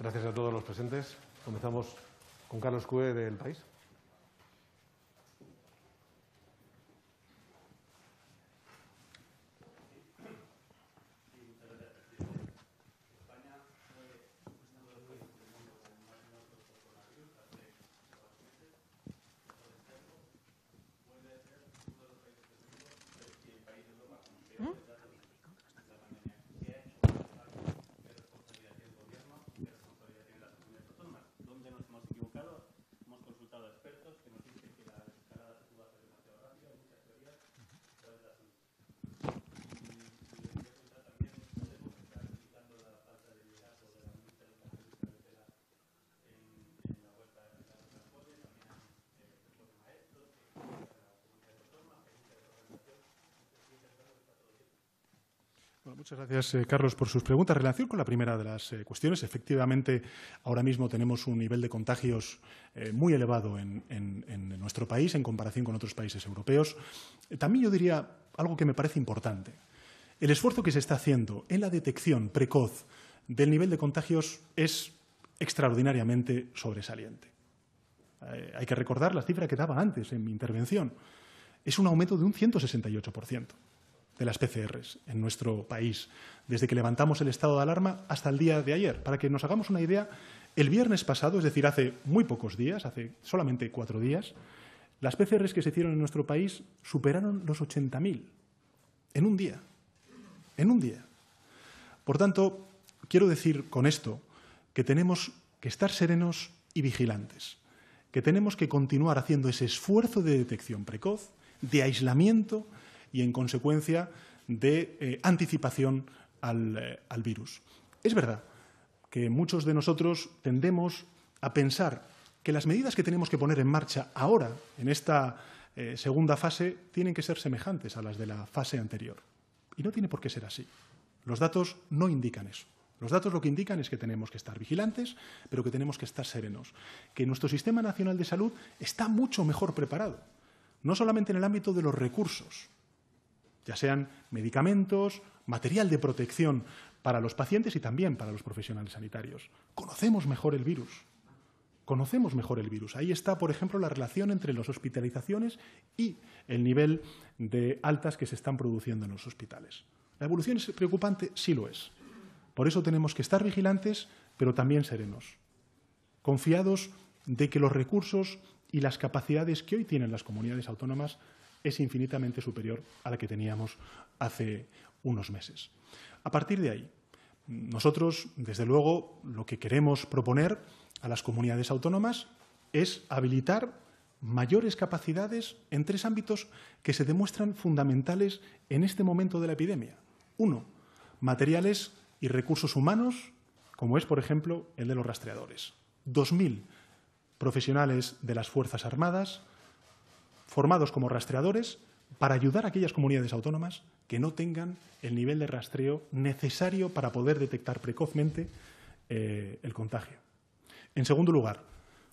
Gracias a todos los presentes. Comenzamos con Carlos Cue del País. Muchas gracias, eh, Carlos, por sus preguntas. En relación con la primera de las eh, cuestiones, efectivamente, ahora mismo tenemos un nivel de contagios eh, muy elevado en, nuestro país en comparación con otros países europeos. También yo diría algo que me parece importante. El esfuerzo que se está haciendo en la detección precoz del nivel de contagios es extraordinariamente sobresaliente. hay que recordar la cifra que daba antes en mi intervención. Es un aumento de un 168% de las PCRs en nuestro país, desde que levantamos el estado de alarma hasta el día de ayer. Para que nos hagamos una idea, el viernes pasado, es decir, hace muy pocos días, hace solamente cuatro días, las PCRs que se hicieron en nuestro país superaron los 80.000 en un día, en un día. Por tanto, quiero decir con esto que tenemos que estar serenos y vigilantes, que tenemos que continuar haciendo ese esfuerzo de detección precoz, de aislamiento, y, en consecuencia, de eh, anticipación eh, al, virus. Es verdad que muchos de nosotros tendemos a pensar que las medidas que tenemos que poner en marcha ahora, en esta eh, segunda fase, tienen que ser semejantes a las de la fase anterior. Y no tiene por qué ser así. Los datos no indican eso. Los datos lo que indican es que tenemos que estar vigilantes, pero que tenemos que estar serenos. Que nuestro Sistema Nacional de Salud está mucho mejor preparado, no solamente en el ámbito de los recursos, ya sean medicamentos, material de protección para los pacientes y también para los profesionales sanitarios. Conocemos mejor el virus. Conocemos mejor el virus. Ahí está, por ejemplo, la relación entre las hospitalizaciones y el nivel de altas que se están produciendo en los hospitales. ¿La evolución es preocupante? Sí lo es. Por eso tenemos que estar vigilantes, pero también serenos, confiados de que los recursos y las capacidades que hoy tienen las comunidades autónomas es infinitamente superior a la que teníamos hace unos meses. A partir de ahí, nosotros, desde luego, lo que queremos proponer a las comunidades autónomas es habilitar mayores capacidades en tres ámbitos que se demuestran fundamentales en este momento de la epidemia. Uno, materiales y recursos humanos, como es, por ejemplo, el de los rastreadores. Dos mil profesionales de las Fuerzas Armadas, formados como rastreadores para ayudar a aquellas comunidades autónomas que no tengan el nivel de rastreo necesario para poder detectar precozmente eh, el contagio. En segundo lugar,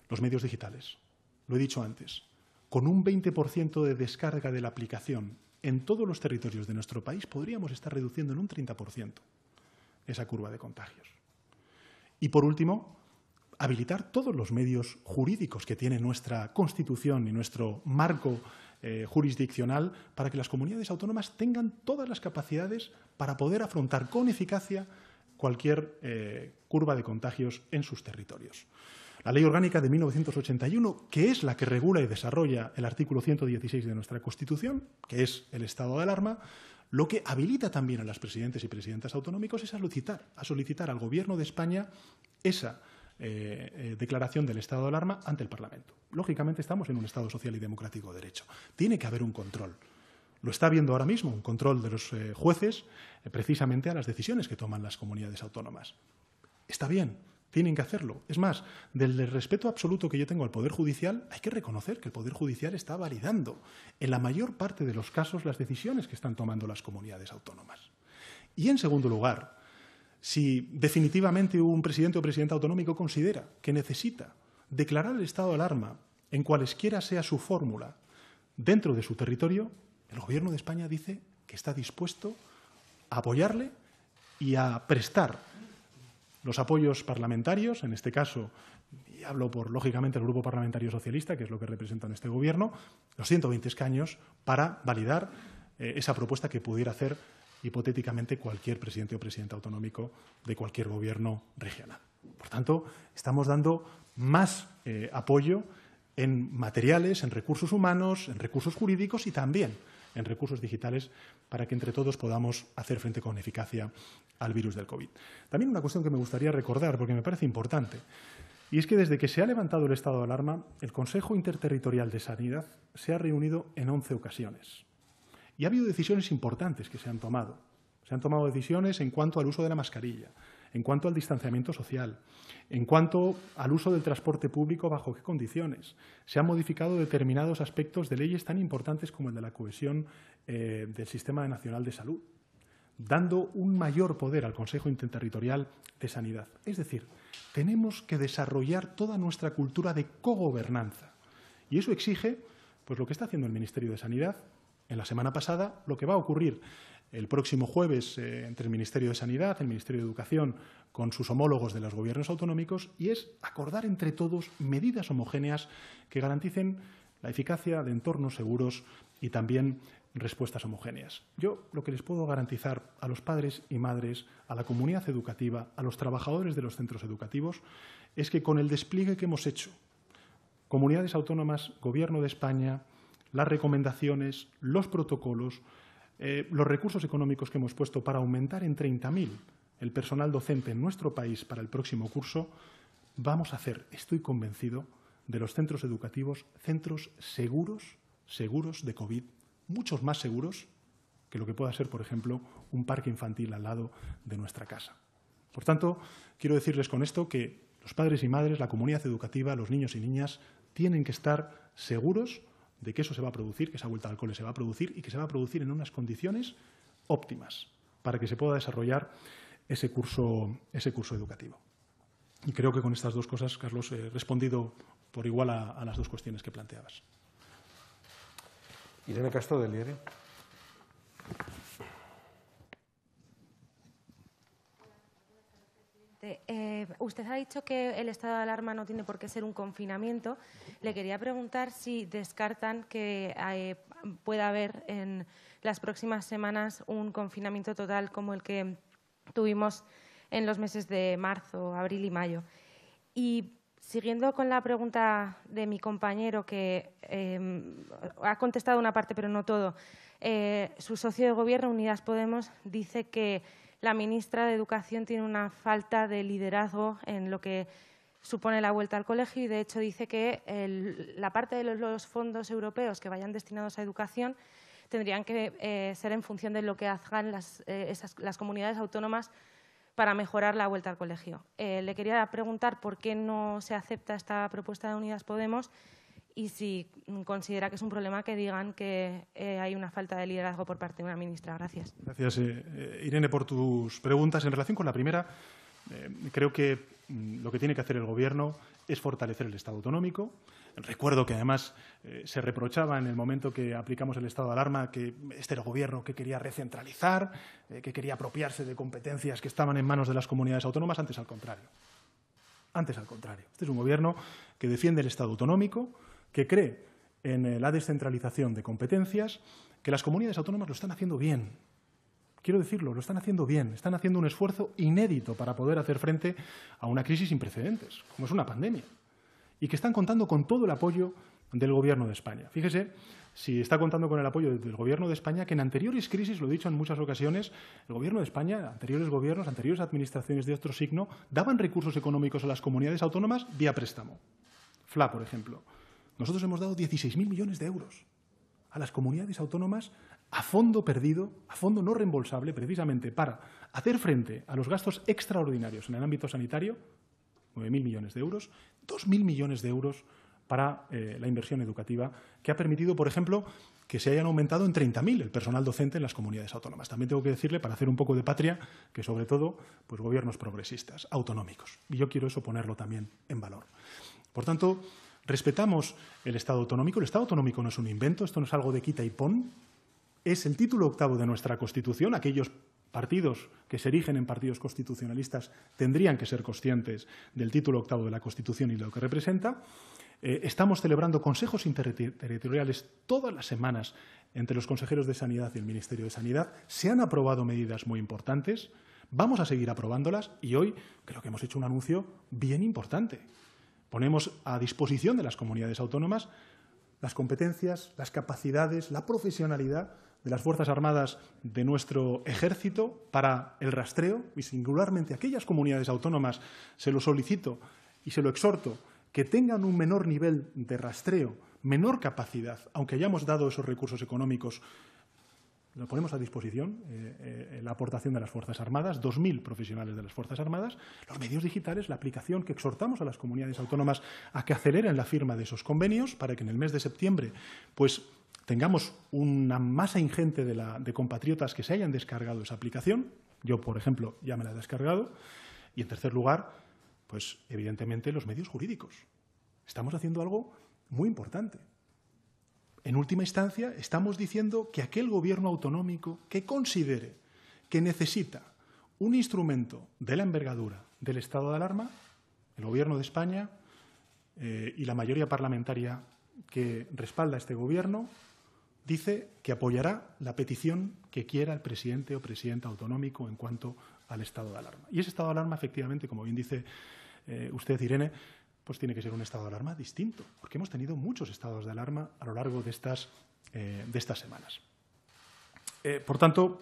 los medios digitales. Lo he dicho antes, con un 20% de descarga de la aplicación en todos los territorios de nuestro país podríamos estar reduciendo en un 30% esa curva de contagios. Y por último, habilitar todos los medios jurídicos que tiene nuestra Constitución y nuestro marco eh, jurisdiccional para que las comunidades autónomas tengan todas las capacidades para poder afrontar con eficacia cualquier eh, curva de contagios en sus territorios. La Ley Orgánica de 1981, que es la que regula y desarrolla el artículo 116 de nuestra Constitución, que es el estado de alarma, lo que habilita también a las presidentes y presidentas autonómicos es a solicitar al Gobierno de España esa eh, eh, declaración del estado de alarma ante el Parlamento. Lógicamente estamos en un Estado social y democrático de derecho. Tiene que haber un control. Lo está viendo ahora mismo, un control de los eh, jueces precisamente a las decisiones que toman las comunidades autónomas. Está bien, tienen que hacerlo. Es más, del respeto absoluto que yo tengo al Poder Judicial, hay que reconocer que el Poder Judicial está validando en la mayor parte de los casos las decisiones que están tomando las comunidades autónomas. Y en segundo lugar, si definitivamente un presidente o presidente autonómico considera que necesita declarar el estado de alarma en cualesquiera sea su fórmula dentro de su territorio, el Gobierno de España dice que está dispuesto a apoyarle y a prestar los apoyos parlamentarios, en este caso, y hablo por, lógicamente, el Grupo Parlamentario Socialista, que es lo que representa en este Gobierno, los 120 escaños para validar eh, esa propuesta que pudiera hacer hipotéticamente cualquier presidente o presidente autonómico de cualquier gobierno regional. Por tanto, estamos dando más eh, apoyo en materiales, en recursos humanos, en recursos jurídicos y también en recursos digitales para que entre todos podamos hacer frente con eficacia al virus del COVID. También una cuestión que me gustaría recordar, porque me parece importante, y es que desde que se ha levantado el estado de alarma, el Consejo Interterritorial de Sanidad se ha reunido en 11 ocasiones. Y ha habido decisiones importantes que se han tomado. Se han tomado decisiones en cuanto al uso de la mascarilla, en cuanto al distanciamiento social, en cuanto al uso del transporte público, bajo qué condiciones. Se han modificado determinados aspectos de leyes tan importantes como el de la cohesión eh, del Sistema Nacional de Salud, dando un mayor poder al Consejo Interterritorial de Sanidad. Es decir, tenemos que desarrollar toda nuestra cultura de cogobernanza. Y eso exige pues, lo que está haciendo el Ministerio de Sanidad, en la semana pasada, lo que va a ocurrir el próximo jueves eh, entre el Ministerio de Sanidad, el Ministerio de Educación, con sus homólogos de los gobiernos autonómicos, y es acordar entre todos medidas homogéneas que garanticen la eficacia de entornos seguros y también respuestas homogéneas. Yo lo que les puedo garantizar a los padres y madres, a la comunidad educativa, a los trabajadores de los centros educativos, es que con el despliegue que hemos hecho, comunidades autónomas, Gobierno de España, las recomendaciones, los protocolos, eh, los recursos económicos que hemos puesto para aumentar en 30.000 el personal docente en nuestro país para el próximo curso, vamos a hacer, estoy convencido, de los centros educativos centros seguros, seguros de COVID, muchos más seguros que lo que pueda ser, por ejemplo, un parque infantil al lado de nuestra casa. Por tanto, quiero decirles con esto que los padres y madres, la comunidad educativa, los niños y niñas tienen que estar seguros de que eso se va a producir, que esa vuelta al cole se va a producir y que se va a producir en unas condiciones óptimas para que se pueda desarrollar ese curso, ese curso educativo. Y creo que con estas dos cosas, Carlos, he respondido por igual a, las dos cuestiones que planteabas. Irene Castro del usted ha dicho que el estado de alarma no tiene por qué ser un confinamiento. Le quería preguntar si descartan que eh, pueda haber en las próximas semanas un confinamiento total como el que tuvimos en los meses de marzo, abril y mayo. Y siguiendo con la pregunta de mi compañero, que em, ha contestado una parte pero no todo, eh, su socio de gobierno, Unidas Podemos, dice que la ministra de Educación tiene una falta de liderazgo en lo que supone la vuelta al colegio y, de hecho, dice que la parte de los, fondos europeos que vayan destinados a educación tendrían que eh, ser en función de lo que hagan eh, las, comunidades autónomas para mejorar la vuelta al colegio. Eh, le quería preguntar por qué no se acepta esta propuesta de Unidas Podemos y si considera que es un problema que digan que eh, hay una falta de liderazgo por parte de una ministra. Gracias. Gracias, eh, eh, Irene, por tus preguntas. En relación con la primera, creo que mm, lo que tiene que hacer el Gobierno es fortalecer el Estado autonómico. Recuerdo que además se reprochaba en el momento que aplicamos el estado de alarma que este era el gobierno que quería recentralizar, que quería apropiarse de competencias que estaban en manos de las comunidades autónomas, antes al contrario. Antes al contrario. Este es un gobierno que defiende el Estado autonómico, que cree en eh, la descentralización de competencias, que las comunidades autónomas lo están haciendo bien. Quiero decirlo, lo están haciendo bien, están haciendo un esfuerzo inédito para poder hacer frente a una crisis sin precedentes, como es una pandemia, y que están contando con todo el apoyo del Gobierno de España. Fíjese si está contando con el apoyo del Gobierno de España, que en anteriores crisis, lo he dicho en muchas ocasiones, el Gobierno de España, anteriores gobiernos, anteriores administraciones de otro signo, daban recursos económicos a las comunidades autónomas vía préstamo. FLA, por ejemplo. Nosotros hemos dado 16.000 millones de euros a las comunidades autónomas a fondo perdido, a fondo no reembolsable, precisamente para hacer frente a los gastos extraordinarios en el ámbito sanitario, 9.000 millones de euros, 2.000 millones de euros para eh, la inversión educativa, que ha permitido, por ejemplo, que se hayan aumentado en 30.000 el personal docente en las comunidades autónomas. También tengo que decirle, para hacer un poco de patria, que sobre todo pues, gobiernos progresistas, autonómicos. Y yo quiero eso ponerlo también en valor. Por tanto, Respetamos el Estado autonómico. El Estado autonómico no es un invento, esto no es algo de quita y pon. Es el título octavo de nuestra Constitución. Aquellos partidos que se erigen en partidos constitucionalistas tendrían que ser conscientes del título octavo de la Constitución y de lo que representa. Eh, estamos celebrando consejos interterritoriales todas las semanas entre los consejeros de Sanidad y el Ministerio de Sanidad. Se han aprobado medidas muy importantes. Vamos a seguir aprobándolas y hoy creo que hemos hecho un anuncio bien importante. Ponemos a disposición de las comunidades autónomas las competencias, las capacidades, la profesionalidad de las Fuerzas Armadas de nuestro ejército para el rastreo y singularmente aquellas comunidades autónomas se lo solicito y se lo exhorto que tengan un menor nivel de rastreo, menor capacidad, aunque hayamos dado esos recursos económicos lo ponemos a disposición eh, eh, la aportación de las Fuerzas Armadas, 2.000 profesionales de las Fuerzas Armadas, los medios digitales, la aplicación que exhortamos a las comunidades autónomas a que aceleren la firma de esos convenios para que en el mes de septiembre pues, tengamos una masa ingente de, de compatriotas que se hayan descargado esa aplicación. Yo, por ejemplo, ya me la he descargado. Y en tercer lugar, pues evidentemente los medios jurídicos. Estamos haciendo algo muy importante en última instancia, estamos diciendo que aquel gobierno autonómico que considere que necesita un instrumento de la envergadura del estado de alarma, el Gobierno de España eh, y la mayoría parlamentaria que respalda este Gobierno, dice que apoyará la petición que quiera el presidente o presidenta autonómico en cuanto al estado de alarma. Y ese estado de alarma, efectivamente, como bien dice eh, usted, Irene, pues tiene que ser un estado de alarma distinto, porque hemos tenido muchos estados de alarma a lo largo de estas, eh, de estas semanas. Eh, por tanto,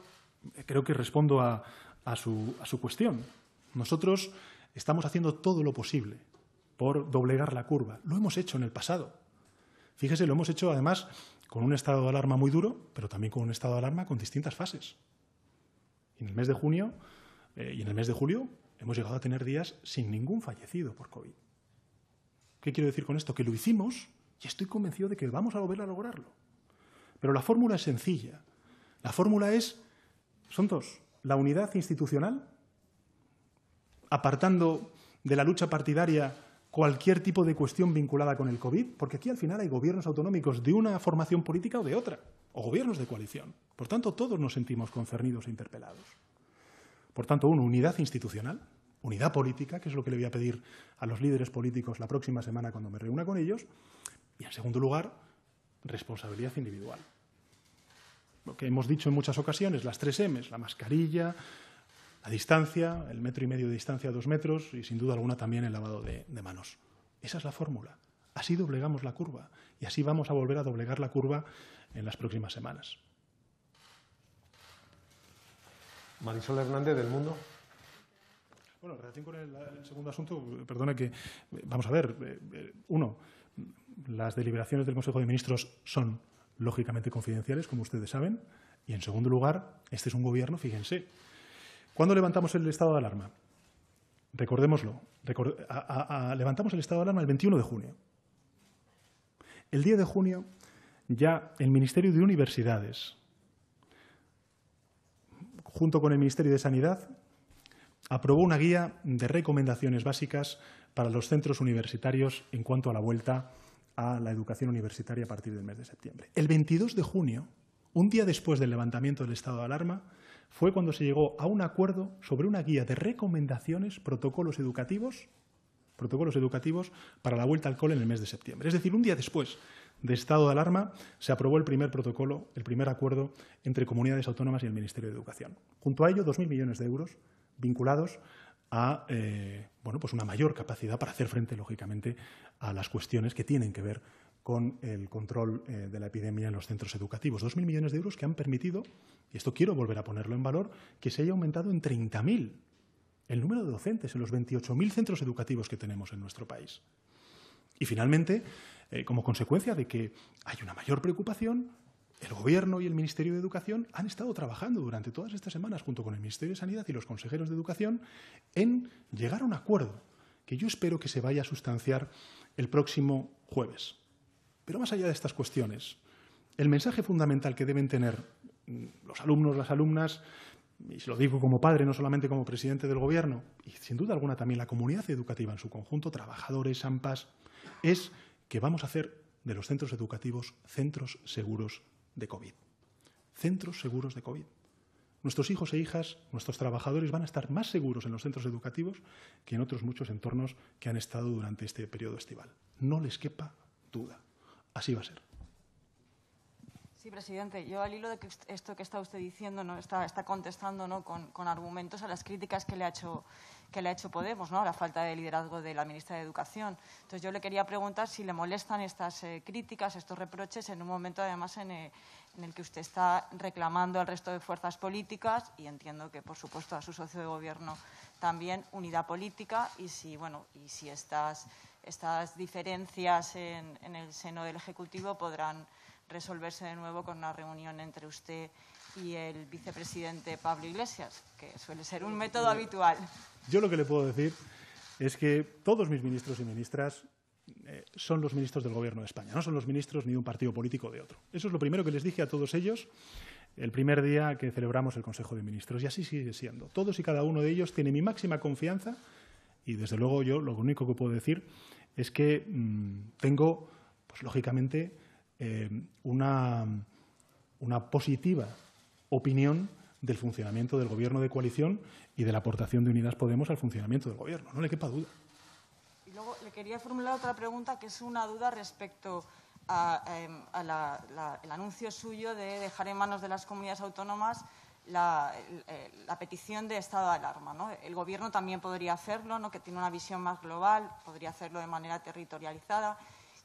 creo que respondo a, su, cuestión. Nosotros estamos haciendo todo lo posible por doblegar la curva. Lo hemos hecho en el pasado. Fíjese, lo hemos hecho además con un estado de alarma muy duro, pero también con un estado de alarma con distintas fases. En el mes de junio eh, y en el mes de julio hemos llegado a tener días sin ningún fallecido por COVID. ¿Qué quiero decir con esto? Que lo hicimos y estoy convencido de que vamos a volver a lograrlo. Pero la fórmula es sencilla. La fórmula es, son dos, la unidad institucional, apartando de la lucha partidaria cualquier tipo de cuestión vinculada con el COVID, porque aquí al final hay gobiernos autonómicos de una formación política o de otra, o gobiernos de coalición. Por tanto, todos nos sentimos concernidos e interpelados. Por tanto, uno, unidad institucional, unidad política, que es lo que le voy a pedir a los líderes políticos la próxima semana cuando me reúna con ellos, y en segundo lugar, responsabilidad individual. Lo que hemos dicho en muchas ocasiones, las tres M's, la mascarilla, la distancia, el metro y medio de distancia, dos metros, y sin duda alguna también el lavado de, de manos. Esa es la fórmula. Así doblegamos la curva y así vamos a volver a doblegar la curva en las próximas semanas. Marisol Hernández del Mundo. Bueno, en relación con el, segundo asunto, perdona que, vamos a ver, eh, eh, uno, las deliberaciones del Consejo de Ministros son lógicamente confidenciales, como ustedes saben, y en segundo lugar, este es un gobierno, fíjense. ¿Cuándo levantamos el estado de alarma? Recordémoslo, levantamos el estado de alarma el 21 de junio. El 10 de junio ya el Ministerio de Universidades, junto con el Ministerio de Sanidad, aprobó una guía de recomendaciones básicas para los centros universitarios en cuanto a la vuelta a la educación universitaria a partir del mes de septiembre. El 22 de junio, un día después del levantamiento del estado de alarma, fue cuando se llegó a un acuerdo sobre una guía de recomendaciones, protocolos educativos, protocolos educativos para la vuelta al cole en el mes de septiembre. Es decir, un día después del estado de alarma se aprobó el primer protocolo, el primer acuerdo entre comunidades autónomas y el Ministerio de Educación. Junto a ello, 2.000 millones de euros vinculados a eh, bueno, pues una mayor capacidad para hacer frente, lógicamente, a las cuestiones que tienen que ver con el control eh, de la epidemia en los centros educativos. dos mil millones de euros que han permitido, y esto quiero volver a ponerlo en valor, que se haya aumentado en 30.000 el número de docentes en los 28.000 centros educativos que tenemos en nuestro país. Y finalmente, eh, como consecuencia de que hay una mayor preocupación el Gobierno y el Ministerio de Educación han estado trabajando durante todas estas semanas junto con el Ministerio de Sanidad y los consejeros de Educación en llegar a un acuerdo que yo espero que se vaya a sustanciar el próximo jueves. Pero más allá de estas cuestiones, el mensaje fundamental que deben tener los alumnos, las alumnas, y se lo digo como padre, no solamente como presidente del Gobierno, y sin duda alguna también la comunidad educativa en su conjunto, trabajadores, AMPAS, es que vamos a hacer de los centros educativos centros seguros de COVID. Centros seguros de COVID. Nuestros hijos e hijas, nuestros trabajadores van a estar más seguros en los centros educativos que en otros muchos entornos que han estado durante este periodo estival. No les quepa duda. Así va a ser. Sí, presidente. Yo al hilo de que esto que está usted diciendo, ¿no? está, está contestando ¿no? con, con argumentos a las críticas que le ha hecho que le ha hecho Podemos, ¿no? la falta de liderazgo de la ministra de Educación. Entonces, yo le quería preguntar si le molestan estas eh, críticas, estos reproches, en un momento, además, eh, en, el que usted está reclamando al resto de fuerzas políticas y entiendo que, por supuesto, a su socio de gobierno también, unidad política, y si, bueno, y si estas, estas diferencias en, el seno del Ejecutivo podrán resolverse de nuevo con una reunión entre usted y y el vicepresidente Pablo Iglesias, que suele ser un método habitual. Yo lo que le puedo decir es que todos mis ministros y ministras eh, son los ministros del Gobierno de España, no son los ministros ni de un partido político de otro. Eso es lo primero que les dije a todos ellos el primer día que celebramos el Consejo de Ministros. Y así sigue siendo. Todos y cada uno de ellos tiene mi máxima confianza y, desde luego, yo lo único que puedo decir es que mm, tengo, pues lógicamente, eh, una, una positiva opinión del funcionamiento del gobierno de coalición y de la aportación de Unidas Podemos al funcionamiento del gobierno. No le quepa duda. Y luego le quería formular otra pregunta que es una duda respecto a, em, anuncio suyo de dejar en manos de las comunidades autónomas la, eh, petición de estado de alarma. El Gobierno también podría hacerlo, ¿no? que tiene una visión más global, podría hacerlo de manera territorializada.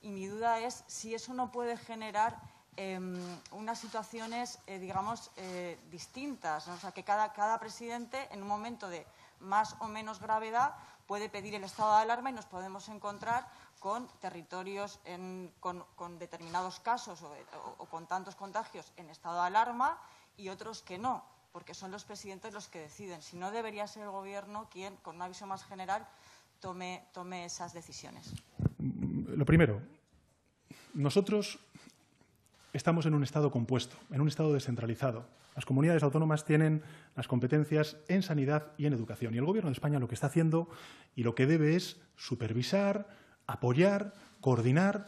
Y mi duda es si eso no puede generar Em, unas situaciones, eh, digamos, eh, distintas. O sea, que cada, cada presidente, en un momento de más o menos gravedad, puede pedir el estado de alarma y nos podemos encontrar con territorios, con, determinados casos eh, o, con tantos contagios en estado de alarma y otros que no, porque son los presidentes los que deciden. Si no, debería ser el Gobierno quien, con un aviso más general, tome, tome esas decisiones. Lo primero, nosotros estamos en un Estado compuesto, en un Estado descentralizado. Las comunidades autónomas tienen las competencias en sanidad y en educación. Y el Gobierno de España lo que está haciendo y lo que debe es supervisar, apoyar, coordinar,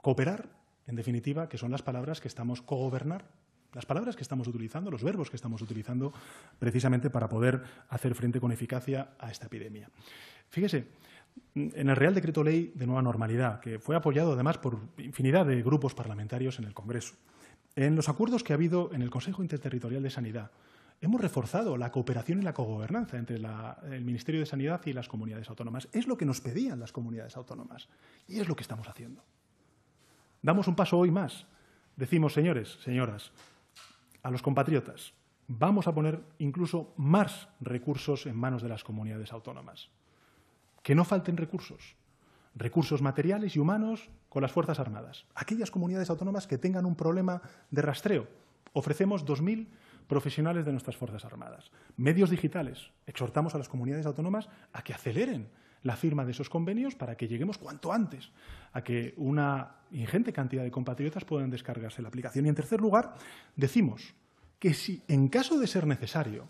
cooperar, en definitiva, que son las palabras que estamos cogobernar, las palabras que estamos utilizando, los verbos que estamos utilizando, precisamente para poder hacer frente con eficacia a esta epidemia. Fíjese, en el Real Decreto Ley de Nueva Normalidad, que fue apoyado además por infinidad de grupos parlamentarios en el Congreso. En los acuerdos que ha habido en el Consejo Interterritorial de Sanidad, hemos reforzado la cooperación y la cogobernanza entre el Ministerio de Sanidad y las comunidades autónomas. Es lo que nos pedían las comunidades autónomas y es lo que estamos haciendo. Damos un paso hoy más. Decimos, señores, señoras, a los compatriotas, vamos a poner incluso más recursos en manos de las comunidades autónomas que no falten recursos, recursos materiales y humanos con las Fuerzas Armadas. Aquellas comunidades autónomas que tengan un problema de rastreo, ofrecemos 2.000 profesionales de nuestras Fuerzas Armadas. Medios digitales, exhortamos a las comunidades autónomas a que aceleren la firma de esos convenios para que lleguemos cuanto antes a que una ingente cantidad de compatriotas puedan descargarse la aplicación. Y en tercer lugar, decimos que si en caso de ser necesario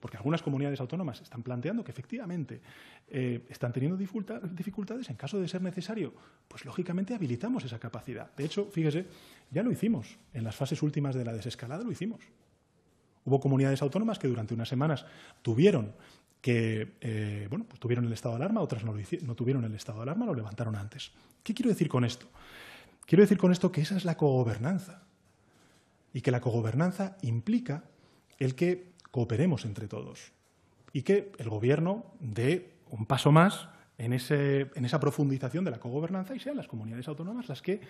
porque algunas comunidades autónomas están planteando que efectivamente eh, están teniendo dificultades. En caso de ser necesario, pues lógicamente habilitamos esa capacidad. De hecho, fíjese, ya lo hicimos. En las fases últimas de la desescalada lo hicimos. Hubo comunidades autónomas que durante unas semanas tuvieron que eh, bueno, pues tuvieron el estado de alarma, otras no, no tuvieron el estado de alarma, lo levantaron antes. ¿Qué quiero decir con esto? Quiero decir con esto que esa es la cogobernanza y que la cogobernanza implica el que Cooperemos entre todos. Y que el Gobierno dé un paso más en, ese, en esa profundización de la cogobernanza y sean las comunidades autónomas las que,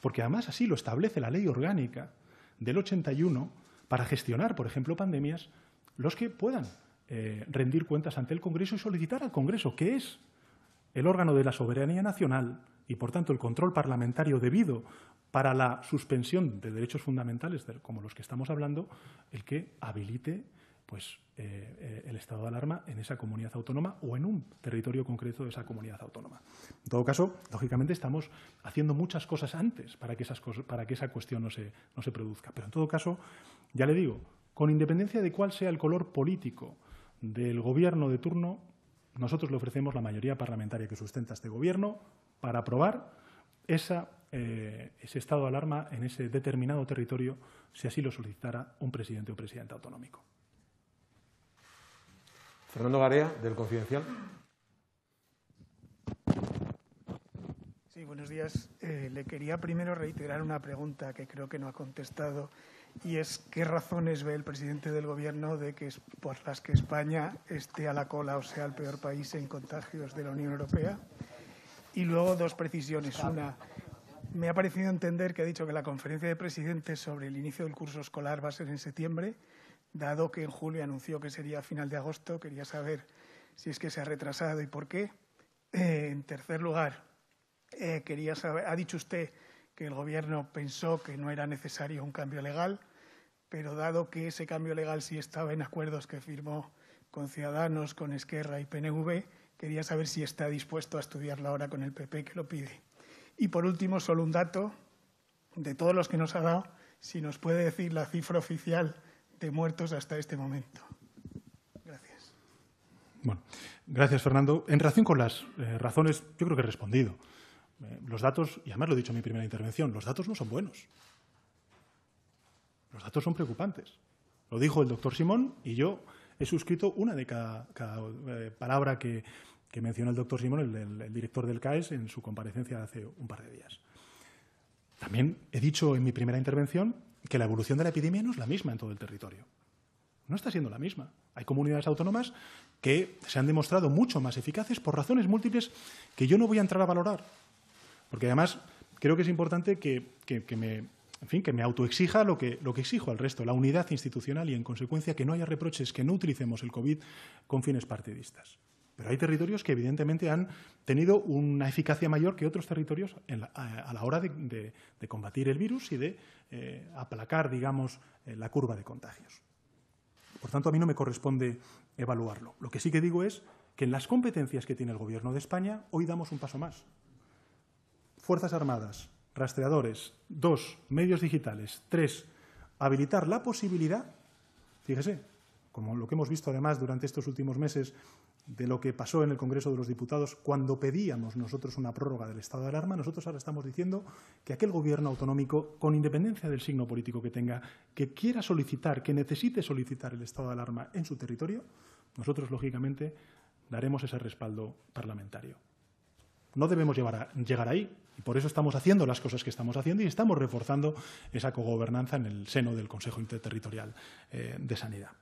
porque además así lo establece la ley orgánica del 81 para gestionar, por ejemplo, pandemias, los que puedan eh, rendir cuentas ante el Congreso y solicitar al Congreso, que es el órgano de la soberanía nacional y, por tanto, el control parlamentario debido para la suspensión de derechos fundamentales como los que estamos hablando, el que habilite pues, eh, eh, el estado de alarma en esa comunidad autónoma o en un territorio concreto de esa comunidad autónoma. En todo caso, lógicamente estamos haciendo muchas cosas antes para que, esas para que esa cuestión no se, no se produzca. Pero en todo caso, ya le digo, con independencia de cuál sea el color político del gobierno de turno, nosotros le ofrecemos la mayoría parlamentaria que sustenta este gobierno para aprobar esa eh, ese estado de alarma en ese determinado territorio si así lo solicitara un presidente o presidente autonómico. Fernando Garea, del Confidencial. Sí, buenos días. Eh, le quería primero reiterar una pregunta que creo que no ha contestado y es qué razones ve el presidente del Gobierno de que por las que España esté a la cola o sea el peor país en contagios de la Unión Europea. Y luego dos precisiones. Una, me ha parecido entender que ha dicho que la conferencia de presidentes sobre el inicio del curso escolar va a ser en septiembre, dado que en julio anunció que sería a final de agosto. Quería saber si es que se ha retrasado y por qué. Eh, en tercer lugar, eh, quería saber, ha dicho usted que el Gobierno pensó que no era necesario un cambio legal, pero dado que ese cambio legal sí estaba en acuerdos que firmó con Ciudadanos, con Esquerra y PNV, quería saber si está dispuesto a estudiarlo ahora con el PP que lo pide. Y por último, solo un dato de todos los que nos ha dado, si nos puede decir la cifra oficial de muertos hasta este momento. Gracias. Bueno, gracias, Fernando. En relación con las eh, razones, yo creo que he respondido. Eh, los datos, y además lo he dicho en mi primera intervención, los datos no son buenos. Los datos son preocupantes. Lo dijo el doctor Simón y yo he suscrito una de cada, eh, palabra que, que mencionó el doctor Simón, el, director del CAES, en su comparecencia hace un par de días. También he dicho en mi primera intervención que la evolución de la epidemia no es la misma en todo el territorio. No está siendo la misma. Hay comunidades autónomas que se han demostrado mucho más eficaces por razones múltiples que yo no voy a entrar a valorar. Porque además creo que es importante que, me, autoexija lo que, lo que exijo al resto, la unidad institucional y, en consecuencia, que no haya reproches, que no utilicemos el COVID con fines partidistas. Pero hay territorios que evidentemente han tenido una eficacia mayor que otros territorios a, la hora de, combatir el virus y de eh, aplacar, digamos, eh, la curva de contagios. Por tanto, a mí no me corresponde evaluarlo. Lo que sí que digo es que en las competencias que tiene el Gobierno de España, hoy damos un paso más. Fuerzas Armadas, rastreadores, dos, medios digitales, tres, habilitar la posibilidad, fíjese, como lo que hemos visto además durante estos últimos meses de lo que pasó en el Congreso de los Diputados cuando pedíamos nosotros una prórroga del estado de alarma, nosotros ahora estamos diciendo que aquel gobierno autonómico, con independencia del signo político que tenga, que quiera solicitar, que necesite solicitar el estado de alarma en su territorio, nosotros, lógicamente, daremos ese respaldo parlamentario. No debemos llegar ahí y por eso estamos haciendo las cosas que estamos haciendo y estamos reforzando esa cogobernanza en el seno del Consejo Interterritorial eh, de Sanidad.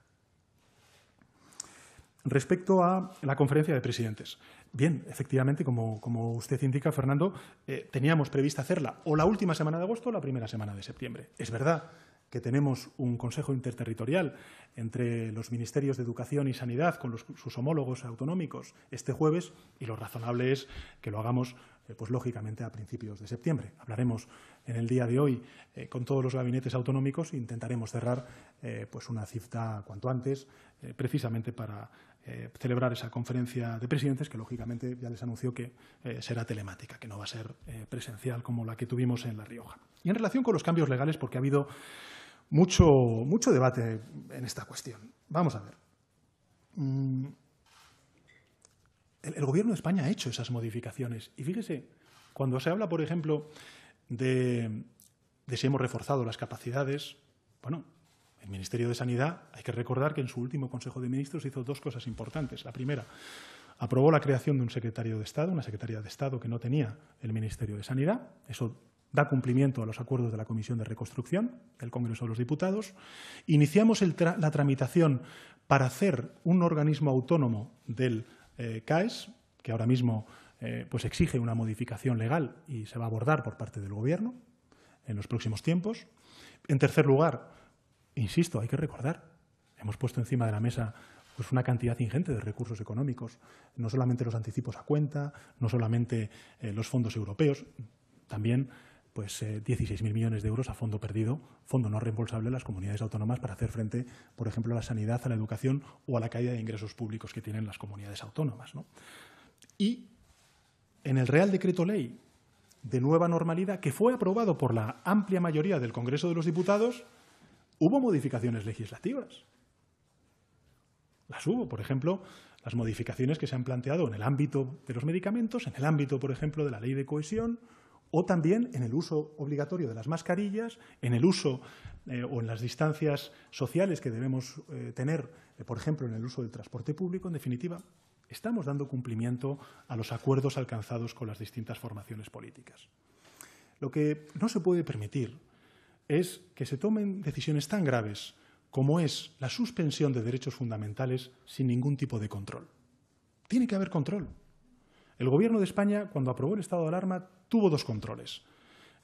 Respecto a la conferencia de presidentes. Bien, efectivamente, como, usted indica, Fernando, eh, teníamos prevista hacerla o la última semana de agosto o la primera semana de septiembre. Es verdad que tenemos un Consejo Interterritorial entre los Ministerios de Educación y Sanidad con sus homólogos autonómicos este jueves y lo razonable es que lo hagamos, eh, pues lógicamente, a principios de septiembre. Hablaremos en el día de hoy eh, con todos los gabinetes autonómicos e intentaremos cerrar eh, pues una cifra cuanto antes, precisamente para celebrar esa conferencia de presidentes que, lógicamente, ya les anunció que será telemática, que no va a ser presencial como la que tuvimos en La Rioja. Y en relación con los cambios legales, porque ha habido mucho, mucho debate en esta cuestión. Vamos a ver. Mm. El, gobierno de España ha hecho esas modificaciones. Y fíjese, cuando se habla, por ejemplo, de, de si hemos reforzado las capacidades, bueno, el Ministerio de Sanidad, hay que recordar que en su último Consejo de Ministros hizo dos cosas importantes. La primera, aprobó la creación de un secretario de Estado, una Secretaría de Estado que no tenía el Ministerio de Sanidad. Eso da cumplimiento a los acuerdos de la Comisión de Reconstrucción del Congreso de los Diputados. Iniciamos la tramitación para hacer un organismo autónomo del eh, CAES, que ahora mismo eh, pues exige una modificación legal y se va a abordar por parte del Gobierno en los próximos tiempos. En tercer lugar, insisto, hay que recordar, hemos puesto encima de la mesa pues una cantidad ingente de recursos económicos, no solamente los anticipos a cuenta, no solamente eh, los fondos europeos, también pues, 16.000 eh, millones de euros a fondo perdido, fondo no reembolsable a las comunidades autónomas para hacer frente, por ejemplo, a la sanidad, a la educación o a la caída de ingresos públicos que tienen las comunidades autónomas. Y en el Real Decreto Ley de Nueva Normalidad, que fue aprobado por la amplia mayoría del Congreso de los Diputados, hubo modificaciones legislativas. Las hubo, por ejemplo, las modificaciones que se han planteado en el ámbito de los medicamentos, en el ámbito, por ejemplo, de la ley de cohesión o también en el uso obligatorio de las mascarillas, en el uso eh, o en las distancias sociales que debemos eh, tener, eh, por ejemplo, en el uso del transporte público. En definitiva, estamos dando cumplimiento a los acuerdos alcanzados con las distintas formaciones políticas. Lo que no se puede permitir es que se tomen decisiones tan graves como es la suspensión de derechos fundamentales sin ningún tipo de control. Tiene que haber control. El Gobierno de España, cuando aprobó el estado de alarma, tuvo dos controles.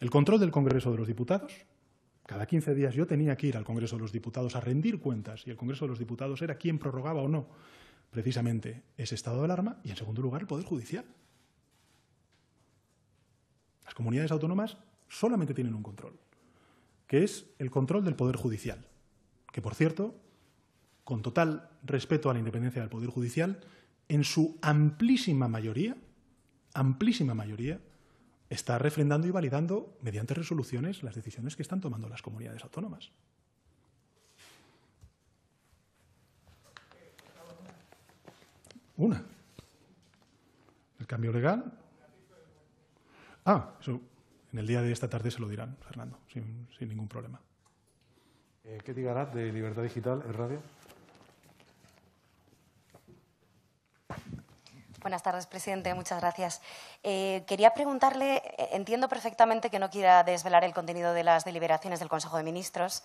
El control del Congreso de los Diputados. Cada 15 días yo tenía que ir al Congreso de los Diputados a rendir cuentas y el Congreso de los Diputados era quien prorrogaba o no precisamente ese estado de alarma y, en segundo lugar, el Poder Judicial. Las comunidades autónomas solamente tienen un control, que es el control del Poder Judicial, que, por cierto, con total respeto a la independencia del Poder Judicial, en su amplísima mayoría, amplísima mayoría, está refrendando y validando mediante resoluciones las decisiones que están tomando las comunidades autónomas. Una. El cambio legal. Ah, eso en el día de esta tarde se lo dirán, Fernando, sin, ningún problema. Eh, ¿Qué te de libertad digital en radio? Buenas tardes, presidente. Muchas gracias. Eh, quería preguntarle, eh, entiendo perfectamente que no quiera desvelar el contenido de las deliberaciones del Consejo de Ministros,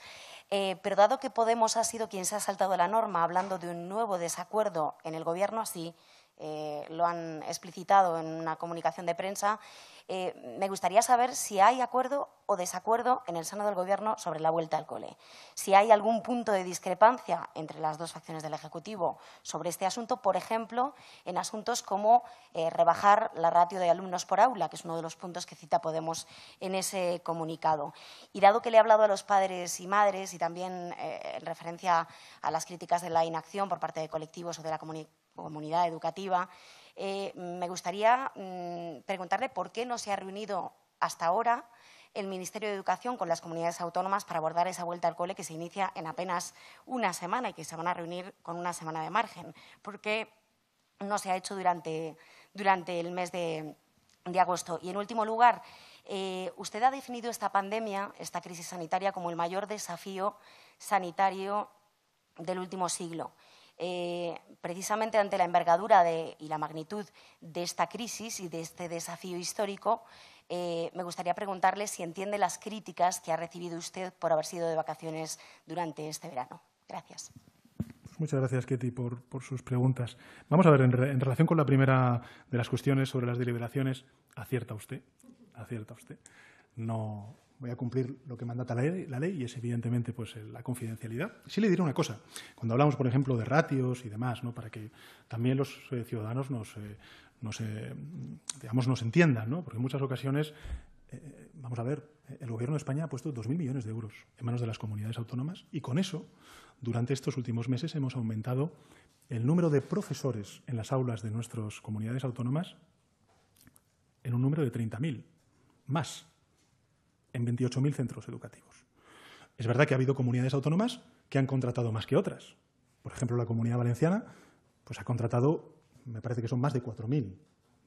eh, pero dado que Podemos ha sido quien se ha saltado la norma hablando de un nuevo desacuerdo en el Gobierno, así eh, lo han explicitado en una comunicación de prensa, eh, me gustaría saber si hay acuerdo o desacuerdo en el seno del Gobierno sobre la vuelta al cole. Si hay algún punto de discrepancia entre las dos facciones del Ejecutivo sobre este asunto, por ejemplo, en asuntos como rebajar la ratio de alumnos por aula, que es uno de los puntos que cita Podemos en ese comunicado. Y dado que le he hablado a los padres y madres y también eh, en referencia a las críticas de la inacción por parte de colectivos o de la comunidad educativa, eh, me gustaría mm, preguntarle por qué no se ha reunido hasta ahora el Ministerio de Educación con las comunidades autónomas para abordar esa vuelta al cole que se inicia en apenas una semana y que se van a reunir con una semana de margen. ¿Por qué no se ha hecho durante, el mes de agosto? Y en último lugar, eh, usted ha definido esta pandemia, esta crisis sanitaria, como el mayor desafío sanitario del último siglo. Eh, precisamente ante la envergadura y la magnitud de esta crisis y de este desafío histórico, eh, me gustaría preguntarle si entiende las críticas que ha recibido usted por haber sido de vacaciones durante este verano. Gracias. Muchas gracias, Ketty, por, sus preguntas. Vamos a ver, en, relación con la primera de las cuestiones sobre las deliberaciones, acierta usted acierta usted. No voy a cumplir lo que mandata la ley, la ley y es evidentemente pues, la confidencialidad. Sí le diré una cosa. Cuando hablamos, por ejemplo, de ratios y demás, ¿no? para que también los eh, ciudadanos nos, eh, eh, digamos, nos entiendan, ¿no? porque en muchas ocasiones vamos a ver, el Gobierno de España ha puesto 2.000 millones de euros en manos de las comunidades autónomas y con eso, durante estos últimos meses, hemos aumentado el número de profesores en las aulas de nuestras comunidades autónomas en un número de 30.000 más en 28.000 centros educativos. Es verdad que ha habido comunidades autónomas que han contratado más que otras. Por ejemplo, la comunidad valenciana pues ha contratado, me parece que son más de 4.000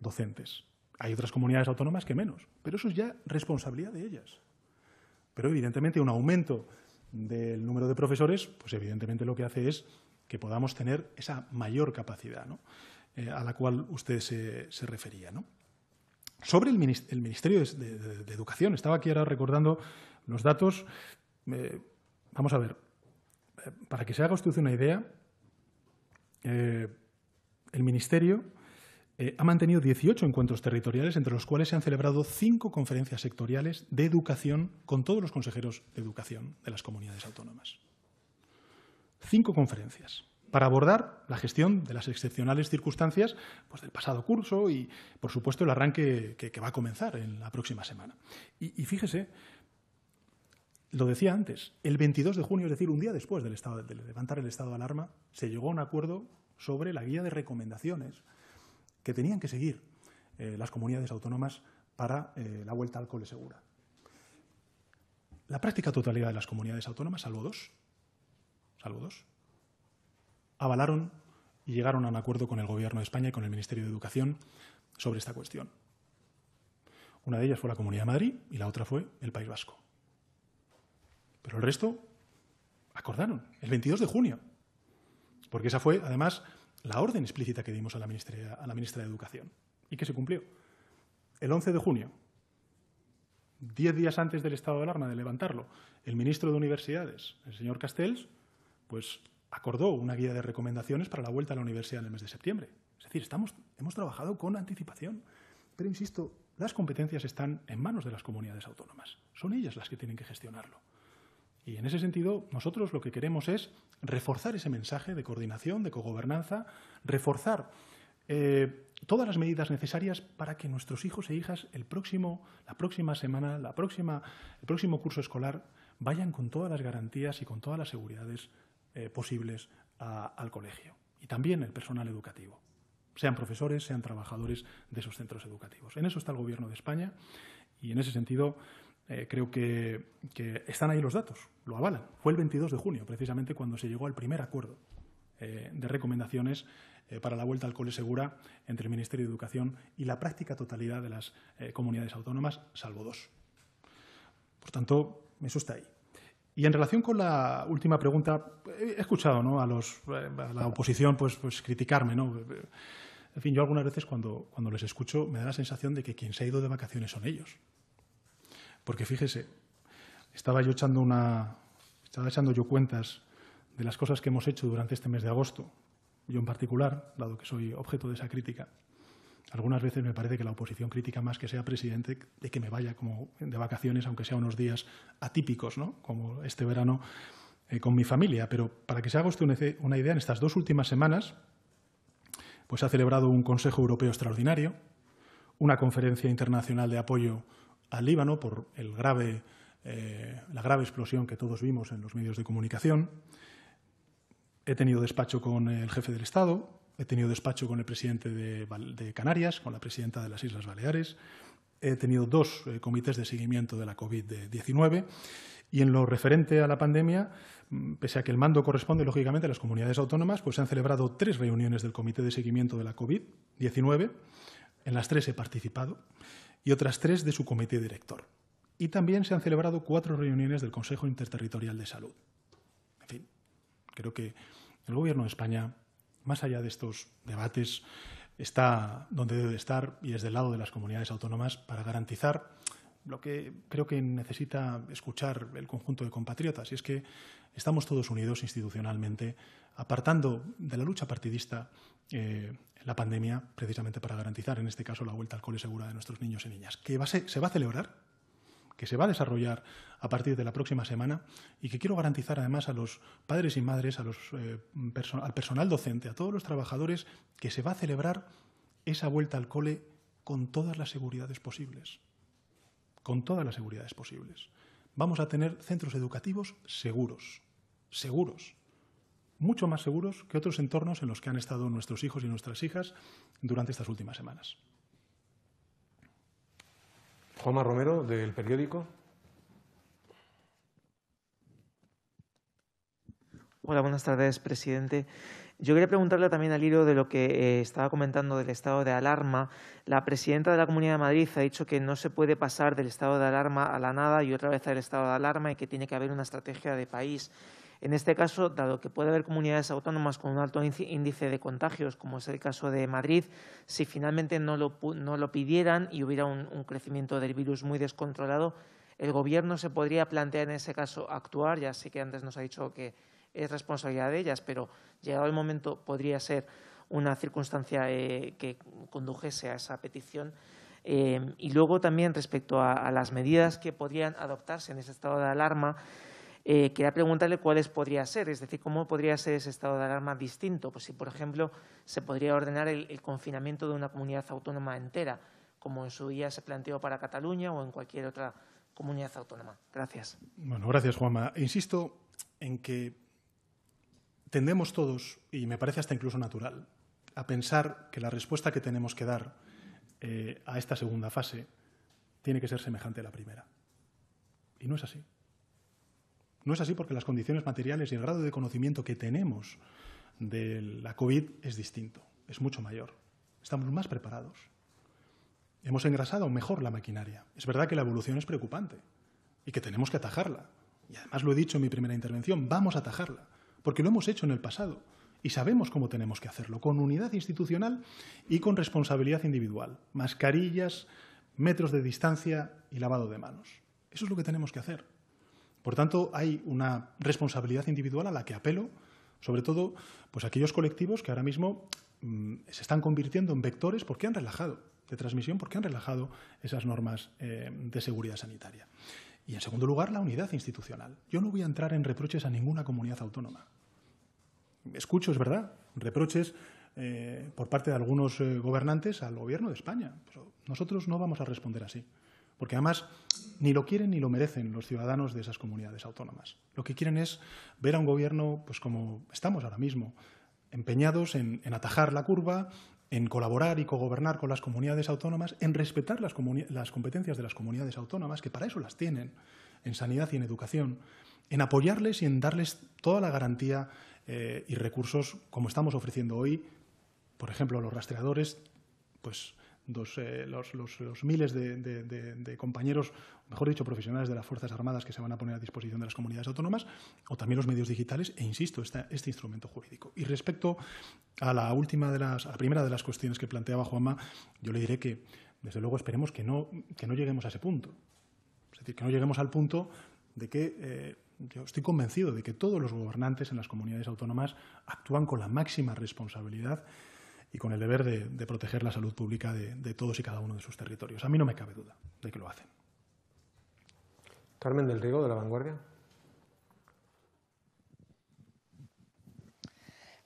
docentes. Hay otras comunidades autónomas que menos, pero eso es ya responsabilidad de ellas. Pero evidentemente un aumento del número de profesores, pues evidentemente lo que hace es que podamos tener esa mayor capacidad ¿no? Eh, a la cual usted se, se refería. ¿no? sobre el, Ministerio de, Educación. Estaba aquí ahora recordando los datos. Eh, vamos a ver, eh, para que se haga usted una idea, eh, el Ministerio ha mantenido 18 encuentros territoriales, entre los cuales se han celebrado cinco conferencias sectoriales de educación con todos los consejeros de educación de las comunidades autónomas. Cinco conferencias para abordar la gestión de las excepcionales circunstancias pues, del pasado curso y, por supuesto, el arranque que, va a comenzar en la próxima semana. Y, fíjese, lo decía antes, el 22 de junio, es decir, un día después del estado, de levantar el estado de alarma, se llegó a un acuerdo sobre la guía de recomendaciones que tenían que seguir eh, las comunidades autónomas para eh, la vuelta al cole segura. La práctica totalidad de las comunidades autónomas, salvo dos, salvo dos, avalaron y llegaron a un acuerdo con el Gobierno de España y con el Ministerio de Educación sobre esta cuestión. Una de ellas fue la Comunidad de Madrid y la otra fue el País Vasco. Pero el resto acordaron el 22 de junio, porque esa fue, además, la orden explícita que dimos a la, ministra, a la ministra de Educación y que se cumplió. El 11 de junio, diez días antes del estado de alarma, de levantarlo, el ministro de Universidades, el señor Castells, pues acordó una guía de recomendaciones para la vuelta a la universidad en el mes de septiembre. Es decir, estamos, hemos trabajado con anticipación. Pero insisto, las competencias están en manos de las comunidades autónomas. Son ellas las que tienen que gestionarlo. Y en ese sentido, nosotros lo que queremos es reforzar ese mensaje de coordinación, de cogobernanza, reforzar eh, todas las medidas necesarias para que nuestros hijos e hijas el próximo, la próxima semana, la próxima, el próximo curso escolar vayan con todas las garantías y con todas las seguridades eh, posibles al colegio y también el personal educativo, sean profesores, sean trabajadores de esos centros educativos. En eso está el Gobierno de España y en ese sentido eh, creo que, están ahí los datos, lo avalan. Fue el 22 de junio, precisamente cuando se llegó al primer acuerdo eh, de recomendaciones para la vuelta al cole segura entre el Ministerio de Educación y la práctica totalidad de las comunidades autónomas, salvo dos. Por tanto, eso está ahí. Y en relación con la última pregunta, he escuchado a, los, eh, a la oposición pues, pues, criticarme. ¿no? En fin, yo algunas veces cuando, cuando les escucho me da la sensación de que quien se ha ido de vacaciones son ellos. Porque fíjese, estaba yo echando, una, estaba echando yo cuentas de las cosas que hemos hecho durante este mes de agosto, yo en particular, dado que soy objeto de esa crítica. Algunas veces me parece que la oposición critica más que sea presidente de que me vaya como de vacaciones, aunque sea unos días atípicos, ¿no? como este verano eh, con mi familia. Pero para que se haga usted una idea, en estas dos últimas semanas pues ha celebrado un Consejo Europeo extraordinario, una conferencia internacional de apoyo al Líbano por el grave, eh, la grave explosión que todos vimos en los medios de comunicación. He tenido despacho con el jefe del Estado, He tenido despacho con el presidente de, Canarias, con la presidenta de las Islas Baleares. He tenido dos eh, comités de seguimiento de la COVID-19. Y en lo referente a la pandemia, mm, pese a que el mando corresponde lógicamente a las comunidades autónomas, pues se han celebrado tres reuniones del Comité de Seguimiento de la COVID-19. En las tres he participado y otras tres de su comité director. Y también se han celebrado cuatro reuniones del Consejo Interterritorial de Salud. En fin, creo que el Gobierno de España más allá de estos debates, está donde debe estar y es del lado de las comunidades autónomas para garantizar lo que creo que necesita escuchar el conjunto de compatriotas, y es que estamos todos unidos institucionalmente, apartando de la lucha partidista eh, la pandemia, precisamente para garantizar, en este caso, la vuelta al cole segura de nuestros niños y niñas, que se va a celebrar que se va a desarrollar a partir de la próxima semana y que quiero garantizar además a los padres y madres, a los, eh, al personal docente, a todos los trabajadores, que se va a celebrar esa vuelta al cole con todas las seguridades posibles. Con todas las seguridades posibles. Vamos a tener centros educativos seguros, seguros, mucho más seguros que otros entornos en los que han estado nuestros hijos y nuestras hijas durante estas últimas semanas. Juanma Romero, del periódico. Hola, buenas tardes, presidente. Yo quería preguntarle también al hilo de lo que eh, estaba comentando del estado de alarma. La presidenta de la Comunidad de Madrid ha dicho que no se puede pasar del estado de alarma a la nada y otra vez al estado de alarma y que tiene que haber una estrategia de país. En este caso, dado que puede haber comunidades autónomas con un alto índice de contagios, como es el caso de Madrid, si finalmente no lo, pidieran y hubiera un, crecimiento del virus muy descontrolado, el Gobierno se podría plantear en ese caso actuar. Ya sé que antes nos ha dicho que es responsabilidad de ellas, pero llegado el momento podría ser una circunstancia eh, que condujese a esa petición. Eh, y luego también respecto a, las medidas que podrían adoptarse en ese estado de alarma, eh, quería preguntarle cuáles podría ser, es decir, cómo podría ser ese estado de alarma distinto. Pues si, por ejemplo, se podría ordenar el, confinamiento de una comunidad autónoma entera, como en su día se planteó para Cataluña o en cualquier otra comunidad autónoma. Gracias. Bueno, gracias, Juanma. Insisto en que tendemos todos, y me parece hasta incluso natural, a pensar que la respuesta que tenemos que dar eh, a esta segunda fase tiene que ser semejante a la primera. Y no es así. No es así porque las condiciones materiales y el grado de conocimiento que tenemos de la COVID es distinto, es mucho mayor. Estamos más preparados. Hemos engrasado mejor la maquinaria. Es verdad que la evolución es preocupante y que tenemos que atajarla. Y además lo he dicho en mi primera intervención, vamos a atajarla, porque lo hemos hecho en el pasado y sabemos cómo tenemos que hacerlo, con unidad institucional y con responsabilidad individual. Mascarillas, metros de distancia y lavado de manos. Eso es lo que tenemos que hacer. Por tanto, hay una responsabilidad individual a la que apelo, sobre todo pues, aquellos colectivos que ahora mismo mm, se están convirtiendo en vectores porque han relajado de transmisión, porque han relajado esas normas eh, de seguridad sanitaria. Y, en segundo lugar, la unidad institucional. Yo no voy a entrar en reproches a ninguna comunidad autónoma. Escucho, es verdad, reproches eh, por parte de algunos eh, gobernantes al Gobierno de España, pero nosotros no vamos a responder así. Porque además ni lo quieren ni lo merecen los ciudadanos de esas comunidades autónomas. Lo que quieren es ver a un gobierno, pues como estamos ahora mismo, empeñados en, atajar la curva, en colaborar y cogobernar con las comunidades autónomas, en respetar las, competencias de las comunidades autónomas, que para eso las tienen, en sanidad y en educación, en apoyarles y en darles toda la garantía eh, y recursos como estamos ofreciendo hoy. Por ejemplo, a los rastreadores, pues eh, los, miles de, compañeros, mejor dicho, profesionales de las Fuerzas Armadas que se van a poner a disposición de las comunidades autónomas, o también los medios digitales, e insisto, este instrumento jurídico. Y respecto a la última de las, a primera de las cuestiones que planteaba Juanma, yo le diré que, desde luego, esperemos que no, que no lleguemos a ese punto. Es decir, que no lleguemos al punto de que. Eh, yo estoy convencido de que todos los gobernantes en las comunidades autónomas actúan con la máxima responsabilidad y con el deber de, proteger la salud pública de, todos y cada uno de sus territorios. A mí no me cabe duda de que lo hacen. Carmen del Rigo, de La Vanguardia.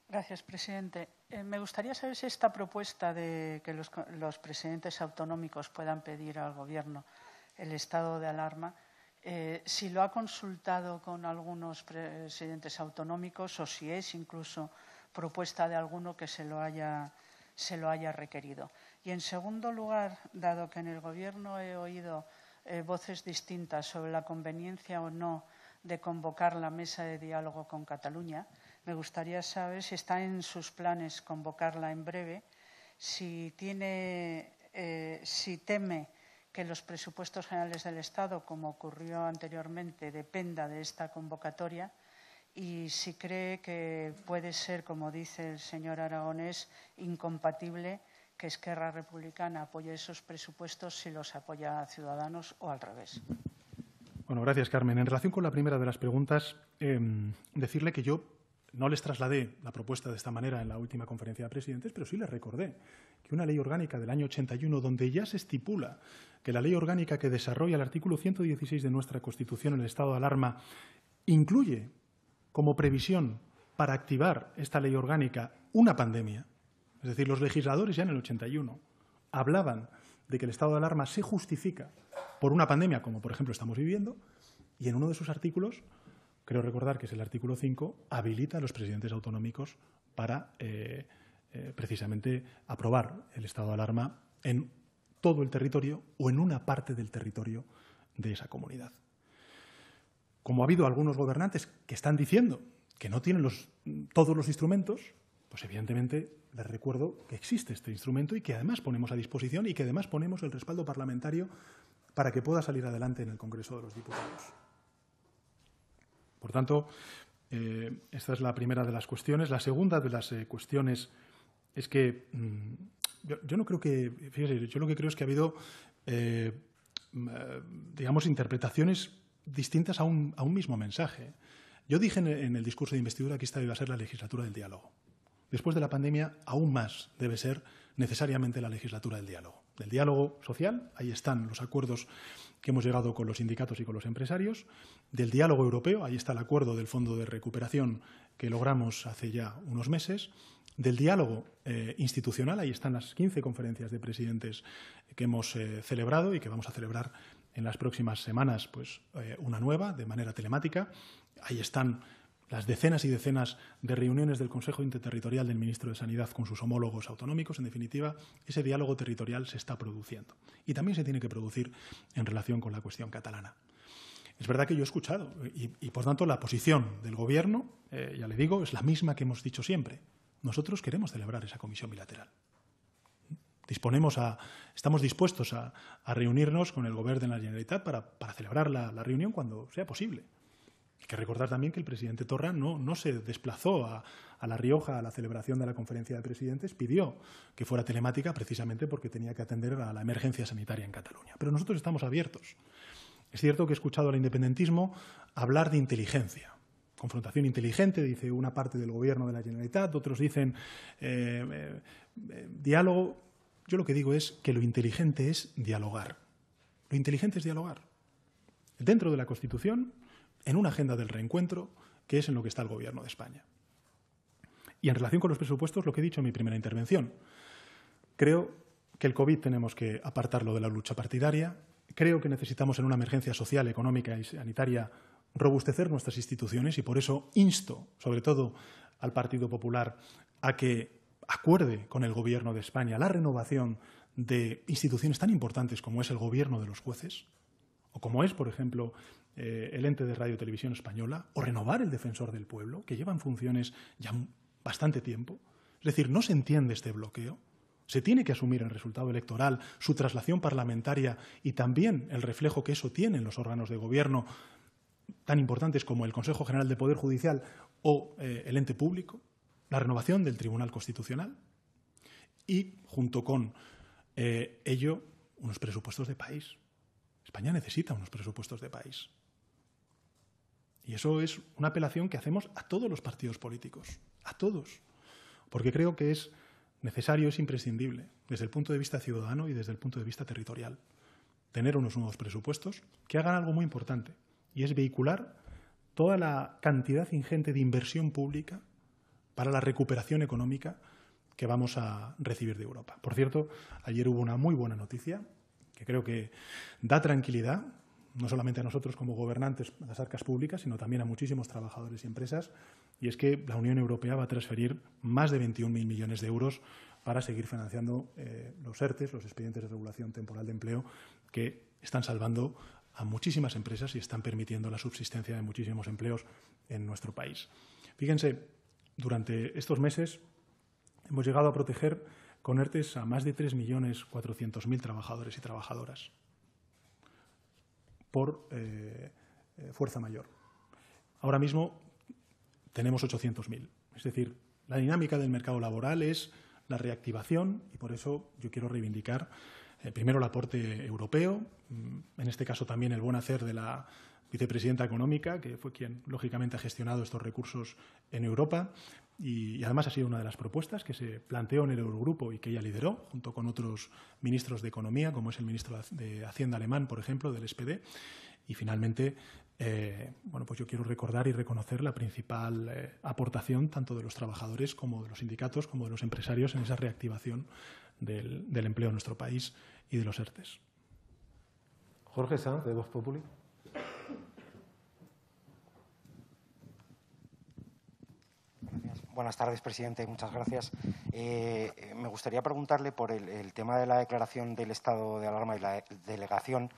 Gracias, presidente. Eh, me gustaría saber si esta propuesta de que los, presidentes autonómicos puedan pedir al Gobierno el estado de alarma, eh, si lo ha consultado con algunos presidentes autonómicos o si es incluso propuesta de alguno que se lo haya, requerido. Y en segundo lugar, dado que en el Gobierno he oído eh, voces distintas sobre la conveniencia o no de convocar la mesa de diálogo con Cataluña, me gustaría saber si está en sus planes convocarla en breve, si, tiene, eh, si teme que los presupuestos generales del Estado, como ocurrió anteriormente, dependa de esta convocatoria y si cree que puede ser, como dice el señor Aragonés, incompatible que Esquerra Republicana apoye esos presupuestos si los apoya Ciudadanos o al revés. Bueno, gracias, Carmen. En relación con la primera de las preguntas, em, decirle que yo no les trasladé la propuesta de esta manera en la última conferencia de presidentes, pero sí les recordé que una ley orgánica del año 81, donde ya se estipula que la ley orgánica que desarrolla el artículo 116 de nuestra Constitución, en el estado de alarma, incluye como previsión para activar esta ley orgánica una pandemia. Es decir, los legisladores ya en el 81 hablaban de que el estado de alarma se justifica por una pandemia, como por ejemplo estamos viviendo, y en uno de sus artículos, creo recordar que es el artículo 5, habilita a los presidentes autonómicos para eh, eh, precisamente aprobar el estado de alarma en todo el territorio o en una parte del territorio de esa comunidad como ha habido algunos gobernantes que están diciendo que no tienen todos los instrumentos, pues evidentemente les recuerdo que existe este instrumento y que además ponemos a disposición y que además ponemos el respaldo parlamentario para que pueda salir adelante en el Congreso de los Diputados. Por tanto, eh, esta es la primera de las cuestiones. La segunda de las eh, cuestiones es que mm, yo, no creo que, fíjese, yo lo que creo es que ha habido, eh, mm, digamos, interpretaciones distintas a un, mismo mensaje. Yo dije en el, discurso de investidura que esta iba a ser la legislatura del diálogo. Después de la pandemia, aún más debe ser necesariamente la legislatura del diálogo. Del diálogo social, ahí están los acuerdos que hemos llegado con los sindicatos y con los empresarios. Del diálogo europeo, ahí está el acuerdo del Fondo de Recuperación que logramos hace ya unos meses. Del diálogo eh, institucional, ahí están las 15 conferencias de presidentes que hemos eh, celebrado y que vamos a celebrar en las próximas semanas pues, eh, una nueva de manera telemática. Ahí están las decenas y decenas de reuniones del Consejo Interterritorial del Ministro de Sanidad con sus homólogos autonómicos, en definitiva, ese diálogo territorial se está produciendo y también se tiene que producir en relación con la cuestión catalana. Es verdad que yo he escuchado y, por tanto, la posición del Gobierno, eh, ya le digo, es la misma que hemos dicho siempre. Nosotros queremos celebrar esa comisión bilateral disponemos a, estamos dispuestos a, reunirnos con el Gobierno de la Generalitat para, celebrar la, reunión cuando sea posible. Hay que recordar también que el presidente Torra no, no se desplazó a, La Rioja a la celebración de la conferencia de presidentes, pidió que fuera telemática precisamente porque tenía que atender a la emergencia sanitaria en Cataluña. Pero nosotros estamos abiertos. Es cierto que he escuchado al independentismo hablar de inteligencia. Confrontación inteligente, dice una parte del gobierno de la Generalitat, otros dicen eh, eh, eh, diálogo yo lo que digo es que lo inteligente es dialogar. Lo inteligente es dialogar. Dentro de la Constitución, en una agenda del reencuentro, que es en lo que está el Gobierno de España. Y en relación con los presupuestos, lo que he dicho en mi primera intervención. Creo que el COVID tenemos que apartarlo de la lucha partidaria. Creo que necesitamos en una emergencia social, económica y sanitaria robustecer nuestras instituciones y por eso insto, sobre todo, al Partido Popular a que acuerde con el Gobierno de España la renovación de instituciones tan importantes como es el Gobierno de los jueces, o como es, por ejemplo, eh, el ente de Radio Televisión Española, o renovar el Defensor del Pueblo, que lleva en funciones ya bastante tiempo. Es decir, no se entiende este bloqueo. Se tiene que asumir el resultado electoral, su traslación parlamentaria y también el reflejo que eso tiene en los órganos de gobierno tan importantes como el Consejo General de Poder Judicial o eh, el ente público la renovación del Tribunal Constitucional y, junto con eh, ello, unos presupuestos de país. España necesita unos presupuestos de país. Y eso es una apelación que hacemos a todos los partidos políticos, a todos, porque creo que es necesario, es imprescindible, desde el punto de vista ciudadano y desde el punto de vista territorial, tener unos nuevos presupuestos que hagan algo muy importante, y es vehicular toda la cantidad ingente de inversión pública para la recuperación económica que vamos a recibir de Europa. Por cierto, ayer hubo una muy buena noticia que creo que da tranquilidad, no solamente a nosotros como gobernantes de las arcas públicas, sino también a muchísimos trabajadores y empresas, y es que la Unión Europea va a transferir más de 21.000 millones de euros para seguir financiando eh, los ERTES, los expedientes de regulación temporal de empleo, que están salvando a muchísimas empresas y están permitiendo la subsistencia de muchísimos empleos en nuestro país. Fíjense, durante estos meses hemos llegado a proteger con ERTES a más de 3.400.000 trabajadores y trabajadoras por eh, eh, fuerza mayor. Ahora mismo tenemos 800.000. Es decir, la dinámica del mercado laboral es la reactivación y por eso yo quiero reivindicar eh, primero el aporte europeo, mm, en este caso también el buen hacer de la vicepresidenta económica, que fue quien, lógicamente, ha gestionado estos recursos en Europa. Y, además ha sido una de las propuestas que se planteó en el Eurogrupo y que ella lideró, junto con otros ministros de Economía, como es el ministro de Hacienda alemán, por ejemplo, del SPD. Y finalmente, eh, bueno, pues yo quiero recordar y reconocer la principal eh, aportación tanto de los trabajadores como de los sindicatos, como de los empresarios en esa reactivación del, del empleo en nuestro país y de los ERTES. Jorge Sanz, de Voz Populi. Buenas tardes, presidente. Muchas gracias. Eh, eh, me gustaría preguntarle por el, tema de la declaración del estado de alarma y la delegación.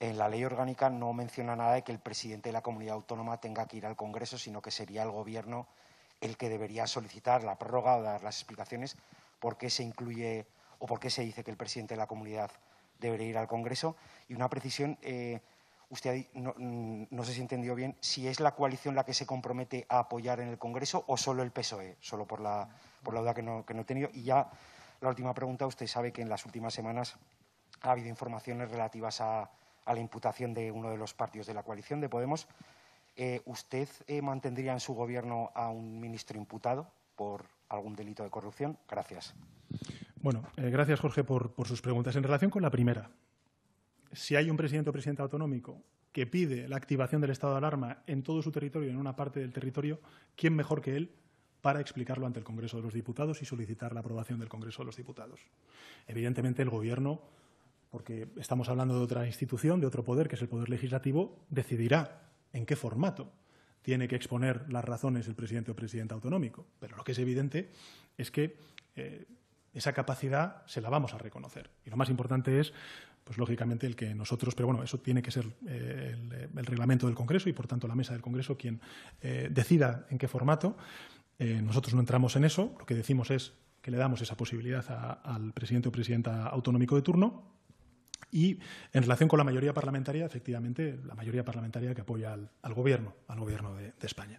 En la ley orgánica no menciona nada de que el presidente de la comunidad autónoma tenga que ir al Congreso, sino que sería el Gobierno el que debería solicitar la prórroga o dar las explicaciones por qué se incluye o por qué se dice que el presidente de la comunidad debería ir al Congreso. Y una precisión, eh, usted mm, no, sé si entendió bien, si es la coalición la que se compromete a apoyar en el Congreso o solo el PSOE, solo por la, duda que no, he tenido. Y ya la última pregunta, usted sabe que en las últimas semanas ha habido informaciones relativas a, la imputación de uno de los partidos de la coalición de Podemos. Eh, ¿Usted eh, mantendría en su gobierno a un ministro imputado por algún delito de corrupción? Gracias. Bueno, eh, gracias Jorge por sus preguntas. En relación con la primera, si hay un presidente o presidente autonómico que pide la activación del estado de alarma en todo su territorio, en una parte del territorio, ¿quién mejor que él para explicarlo ante el Congreso de los Diputados y solicitar la aprobación del Congreso de los Diputados? Evidentemente, el Gobierno, porque estamos hablando de otra institución, de otro poder, que es el Poder Legislativo, decidirá en qué formato tiene que exponer las razones el presidente o presidente autonómico. Pero lo que es evidente es que eh, esa capacidad se la vamos a reconocer. Y lo más importante es pues lógicamente el que nosotros, pero bueno, eso tiene que ser eh, eh, el, reglamento del Congreso y por tanto la mesa del Congreso quien eh, decida en qué formato. nosotros no entramos en eso, lo que decimos es que le damos esa posibilidad al presidente o presidenta autonómico de turno. Y en relación con la mayoría parlamentaria, efectivamente, la mayoría parlamentaria que apoya al, Gobierno, al Gobierno de, España.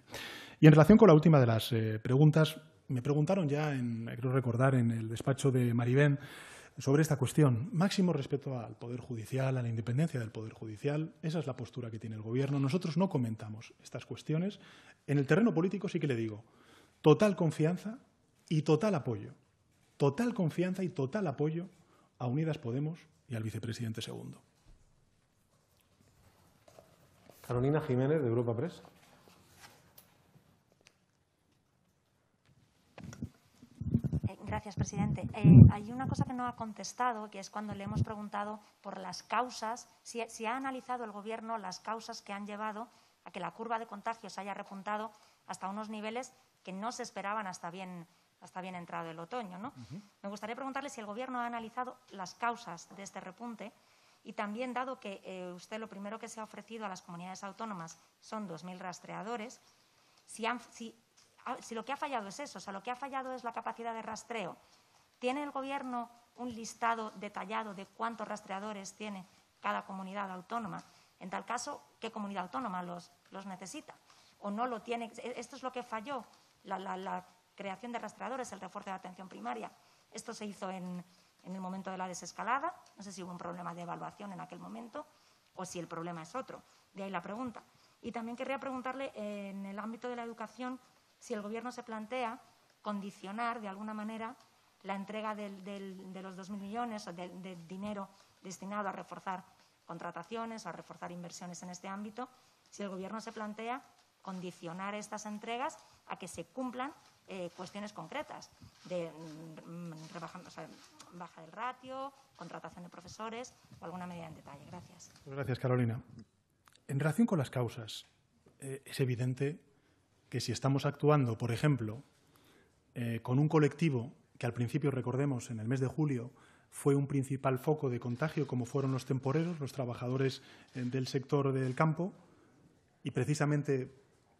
Y en relación con la última de las preguntas, me preguntaron ya, en, creo recordar, en el despacho de Maribén, sobre esta cuestión. Máximo respeto al Poder Judicial, a la independencia del Poder Judicial. Esa es la postura que tiene el Gobierno. Nosotros no comentamos estas cuestiones. En el terreno político sí que le digo total confianza y total apoyo. Total confianza y total apoyo a Unidas Podemos y al vicepresidente segundo. Carolina Jiménez, de Europa Press. Gracias, presidente. Eh, hay una cosa que no ha contestado, que es cuando le hemos preguntado por las causas, si, ha analizado el Gobierno las causas que han llevado a que la curva de contagios haya repuntado hasta unos niveles que no se esperaban hasta bien, hasta bien entrado el otoño. ¿no? Me gustaría preguntarle si el Gobierno ha analizado las causas de este repunte y también, dado que eh, usted lo primero que se ha ofrecido a las comunidades autónomas son 2.000 rastreadores, si, han, si Ah, si lo que ha fallado es eso, o sea, lo que ha fallado es la capacidad de rastreo, ¿tiene el Gobierno un listado detallado de cuántos rastreadores tiene cada comunidad autónoma? En tal caso, ¿qué comunidad autónoma los, necesita? ¿O no lo tiene? E, esto es lo que falló, la, creación de rastreadores, el refuerzo de atención primaria. Esto se hizo en el momento de la desescalada. No sé si hubo un problema de evaluación en aquel momento o si el problema es otro. De ahí la pregunta. Y también querría preguntarle, en el ámbito de la educación, si el Gobierno se plantea condicionar de alguna manera la entrega de los 2.000 millones de dinero destinado a reforzar contrataciones, a reforzar inversiones en este ámbito, si el Gobierno se plantea condicionar estas entregas a que se cumplan eh, cuestiones concretas de mm, baja del ratio, contratación de profesores o alguna medida en detalle. Gracias. Gracias, Carolina. En relación con las causas, eh, es evidente que si estamos actuando, por ejemplo, eh, con un colectivo que al principio, recordemos, en el mes de julio fue un principal foco de contagio, como fueron los temporeros, los trabajadores eh, del sector del campo, y precisamente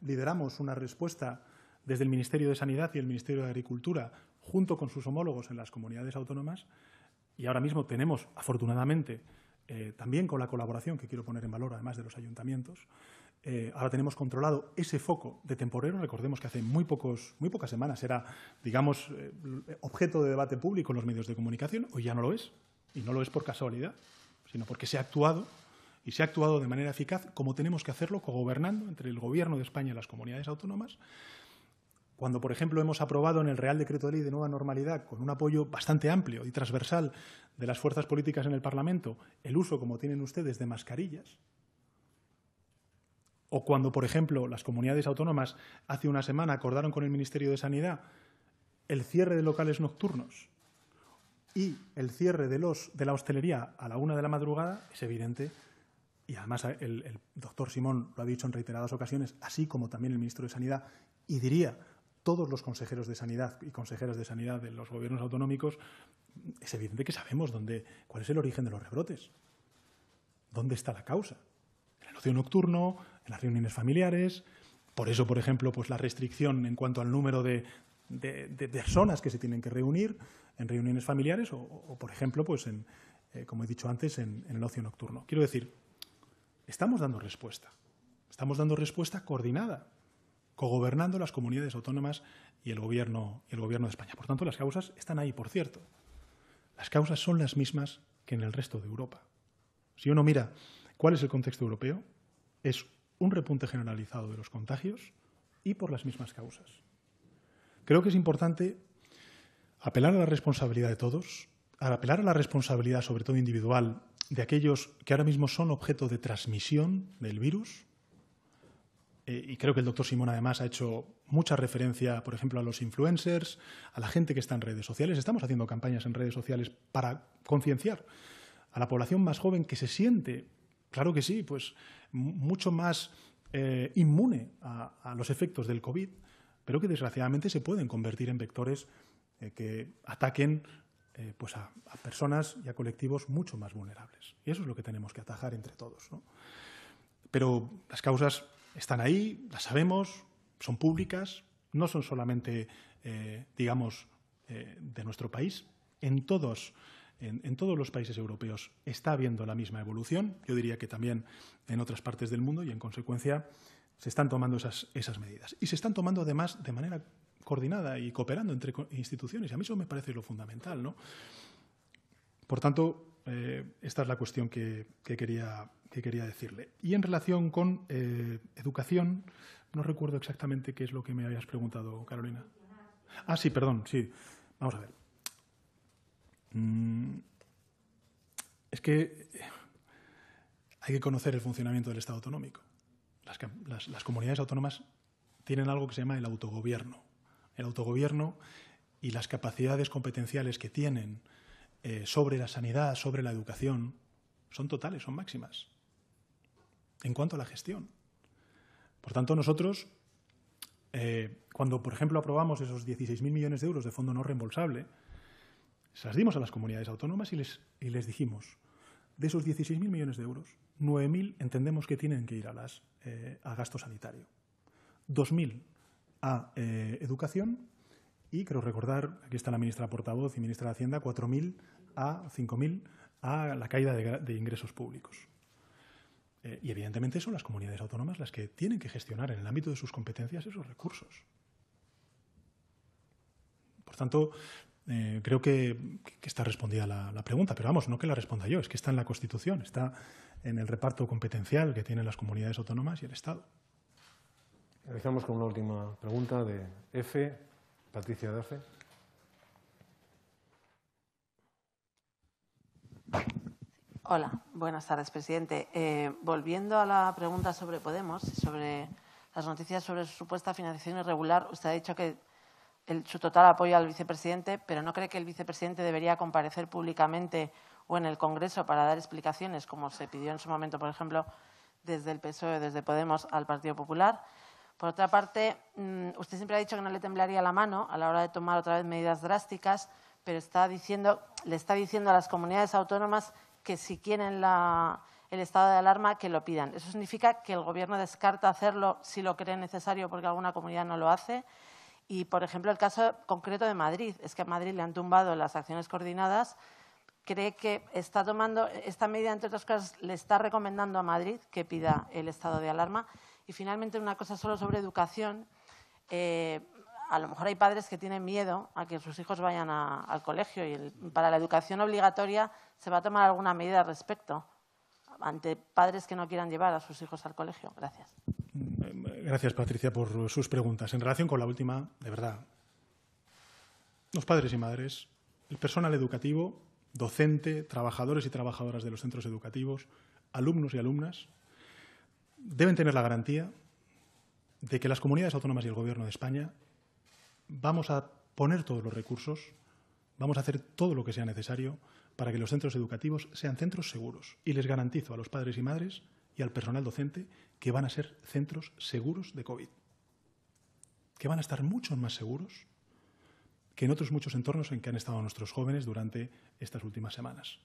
lideramos una respuesta desde el Ministerio de Sanidad y el Ministerio de Agricultura, junto con sus homólogos en las comunidades autónomas, y ahora mismo tenemos, afortunadamente, eh, también con la colaboración que quiero poner en valor, además de los ayuntamientos, eh, ahora tenemos controlado ese foco de temporero. Recordemos que hace muy, muy pocas semanas era, digamos, eh, objeto de debate público en los medios de comunicación. Hoy ya no lo es, y no lo es por casualidad, sino porque se ha actuado y se ha actuado de manera eficaz como tenemos que hacerlo, cogobernando entre el Gobierno de España y las comunidades autónomas. Cuando, por ejemplo, hemos aprobado en el Real Decreto de Ley de Nueva Normalidad, con un apoyo bastante amplio y transversal de las fuerzas políticas en el Parlamento, el uso, como tienen ustedes, de mascarillas, o cuando, por ejemplo, las comunidades autónomas hace una semana acordaron con el Ministerio de Sanidad el cierre de locales nocturnos y el cierre de, los, de la hostelería a la una de la madrugada, es evidente, y además el, doctor Simón lo ha dicho en reiteradas ocasiones, así como también el ministro de Sanidad, y diría todos los consejeros de sanidad y consejeras de sanidad de los gobiernos autonómicos, es evidente que sabemos dónde, cuál es el origen de los rebrotes, dónde está la causa. El ocio nocturno, en las reuniones familiares. Por eso, por ejemplo, pues la restricción en cuanto al número de, personas que se tienen que reunir en reuniones familiares o, por ejemplo, pues en, eh, como he dicho antes, en, el ocio nocturno. Quiero decir, estamos dando respuesta. Estamos dando respuesta coordinada, cogobernando las comunidades autónomas y el gobierno, el gobierno de España. Por tanto, las causas están ahí, por cierto. Las causas son las mismas que en el resto de Europa. Si uno mira cuál es el contexto europeo, es un repunte generalizado de los contagios y por las mismas causas. Creo que es importante apelar a la responsabilidad de todos, apelar a la responsabilidad sobre todo individual de aquellos que ahora mismo son objeto de transmisión del virus. Eh, y creo que el doctor Simón además ha hecho mucha referencia, por ejemplo, a los influencers, a la gente que está en redes sociales. Estamos haciendo campañas en redes sociales para concienciar a la población más joven que se siente Claro que sí, pues mucho más eh, inmune a, los efectos del COVID, pero que desgraciadamente se pueden convertir en vectores eh, que ataquen eh, pues a, personas y a colectivos mucho más vulnerables. Y eso es lo que tenemos que atajar entre todos. Pero las causas están ahí, las sabemos, son públicas, no son solamente, digamos, de nuestro país. En todos en, todos los países europeos está habiendo la misma evolución, yo diría que también en otras partes del mundo y en consecuencia se están tomando esas, medidas. Y se están tomando además de manera coordinada y cooperando entre instituciones. Y A mí eso me parece lo fundamental. ¿no? Por tanto, eh, esta es la cuestión que, quería, que quería decirle. Y en relación con eh, educación, no recuerdo exactamente qué es lo que me habías preguntado, Carolina. Ah, sí, perdón, sí. Vamos a ver. Mm, es que hay que conocer el funcionamiento del Estado autonómico. Las, comunidades autónomas tienen algo que se llama el autogobierno. El autogobierno y las capacidades competenciales que tienen eh, sobre la sanidad, sobre la educación, son totales, son máximas. En cuanto a la gestión. Por tanto, nosotros, eh, cuando, por ejemplo, aprobamos esos 16.000 millones de euros de fondo no reembolsable, se las dimos a las comunidades autónomas y les, les dijimos, de esos 16.000 millones de euros, 9.000 entendemos que tienen que ir a, las, eh, a gasto sanitario, 2.000 a eh, educación y, creo recordar, aquí está la ministra portavoz y ministra de Hacienda, 4.000 a 5.000 a la caída de, ingresos públicos. Eh, y, evidentemente, son las comunidades autónomas las que tienen que gestionar en el ámbito de sus competencias esos recursos. Por tanto, eh, creo que, está respondida la, pregunta, pero vamos, no que la responda yo, es que está en la Constitución, está en el reparto competencial que tienen las comunidades autónomas y el Estado. Empezamos con una última pregunta de F, Patricia de Hola, buenas tardes, presidente. Eh, volviendo a la pregunta sobre Podemos, sobre las noticias sobre supuesta financiación irregular, usted ha dicho que su total apoyo al vicepresidente, pero no cree que el vicepresidente debería comparecer públicamente o en el Congreso para dar explicaciones, como se pidió en su momento, por ejemplo, desde el PSOE, desde Podemos al Partido Popular. Por otra parte, mm, usted siempre ha dicho que no le temblaría la mano a la hora de tomar otra vez medidas drásticas, pero está diciendo, le está diciendo a las comunidades autónomas que si quieren el estado de alarma, que lo pidan. Eso significa que el Gobierno descarta hacerlo si lo cree necesario porque alguna comunidad no lo hace. Y, por ejemplo, el caso concreto de Madrid, es que a Madrid le han tumbado las acciones coordinadas, cree que está tomando esta medida, entre otras cosas, le está recomendando a Madrid que pida el estado de alarma. Y finalmente, una cosa solo sobre educación. Eh, a lo mejor hay padres que tienen miedo a que sus hijos vayan al colegio y para la educación obligatoria se va a tomar alguna medida al respecto ante padres que no quieran llevar a sus hijos al colegio. Gracias. Gracias, Patricia, por sus preguntas. En relación con la última, de verdad, los padres y madres, el personal educativo, docente, trabajadores y trabajadoras de los centros educativos, alumnos y alumnas, deben tener la garantía de que las comunidades autónomas y el Gobierno de España vamos a poner todos los recursos, vamos a hacer todo lo que sea necesario para que los centros educativos sean centros seguros. Y les garantizo a los padres y madres y al personal docente que van a ser centros seguros de COVID, que van a estar mucho más seguros que en otros muchos entornos en que han estado nuestros jóvenes durante estas últimas semanas.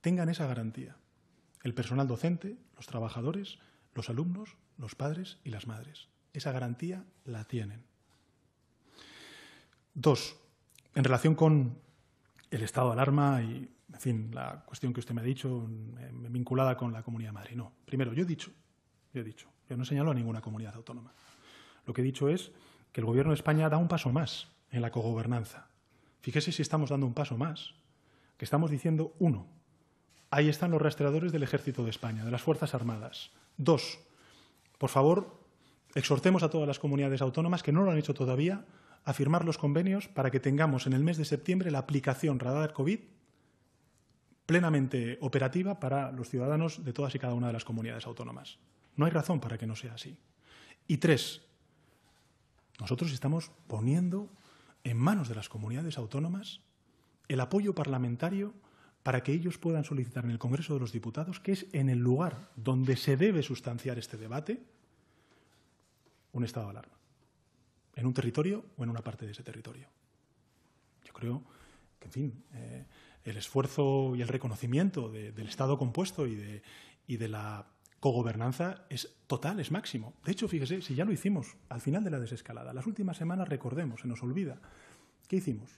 Tengan esa garantía, el personal docente, los trabajadores, los alumnos, los padres y las madres. Esa garantía la tienen. Dos, en relación con el estado de alarma y en fin, la cuestión que usted me ha dicho eh, vinculada con la Comunidad de Madrid. No, primero, yo he dicho, yo he dicho, yo no señalo a ninguna comunidad autónoma. Lo que he dicho es que el Gobierno de España da un paso más en la cogobernanza. Fíjese si estamos dando un paso más, que estamos diciendo, uno, ahí están los rastreadores del Ejército de España, de las Fuerzas Armadas. Dos, por favor, exhortemos a todas las comunidades autónomas que no lo han hecho todavía a firmar los convenios para que tengamos en el mes de septiembre la aplicación radar COVID plenamente operativa para los ciudadanos de todas y cada una de las comunidades autónomas. No hay razón para que no sea así. Y tres, nosotros estamos poniendo en manos de las comunidades autónomas el apoyo parlamentario para que ellos puedan solicitar en el Congreso de los Diputados, que es en el lugar donde se debe sustanciar este debate, un estado de alarma, en un territorio o en una parte de ese territorio. Yo creo que, en fin, eh, el esfuerzo y el reconocimiento del Estado compuesto y de, y de la cogobernanza es total, es máximo. De hecho, fíjese, si ya lo hicimos al final de la desescalada, las últimas semanas, recordemos, se nos olvida, ¿qué hicimos?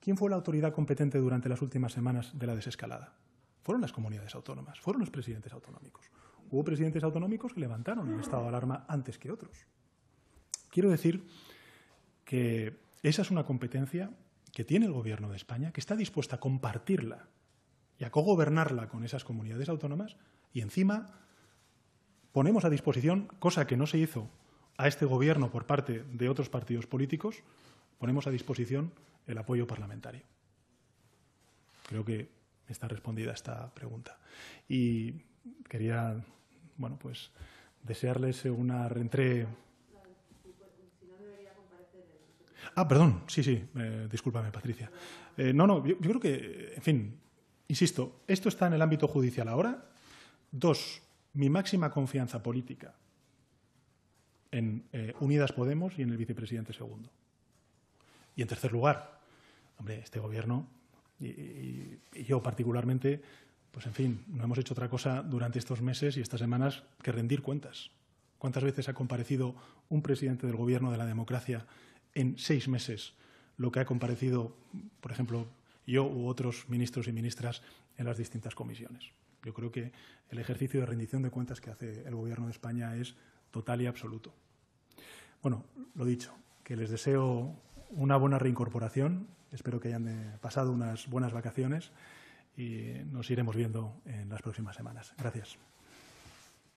¿Quién fue la autoridad competente durante las últimas semanas de la desescalada? Fueron las comunidades autónomas, fueron los presidentes autonómicos. Hubo presidentes autonómicos que levantaron el estado de alarma antes que otros. Quiero decir que esa es una competencia que tiene el Gobierno de España, que está dispuesta a compartirla y a cogobernarla con esas comunidades autónomas, y encima ponemos a disposición, cosa que no se hizo a este Gobierno por parte de otros partidos políticos, ponemos a disposición el apoyo parlamentario. Creo que está respondida esta pregunta. Y quería, bueno, pues desearles una reentrée Ah, perdón, sí, sí, eh, discúlpame, Patricia. Eh, no, no, yo, creo que, en fin, insisto, esto está en el ámbito judicial ahora. Dos, mi máxima confianza política en eh, Unidas Podemos y en el vicepresidente segundo. Y en tercer lugar, hombre, este gobierno y yo particularmente, pues en fin, no hemos hecho otra cosa durante estos meses y estas semanas que rendir cuentas. ¿Cuántas veces ha comparecido un presidente del gobierno de la democracia en seis meses lo que ha comparecido, por ejemplo, yo u otros ministros y ministras en las distintas comisiones. Yo creo que el ejercicio de rendición de cuentas que hace el Gobierno de España es total y absoluto. Bueno, lo dicho, que les deseo una buena reincorporación. Espero que hayan eh, pasado unas buenas vacaciones y nos iremos viendo en las próximas semanas. Gracias.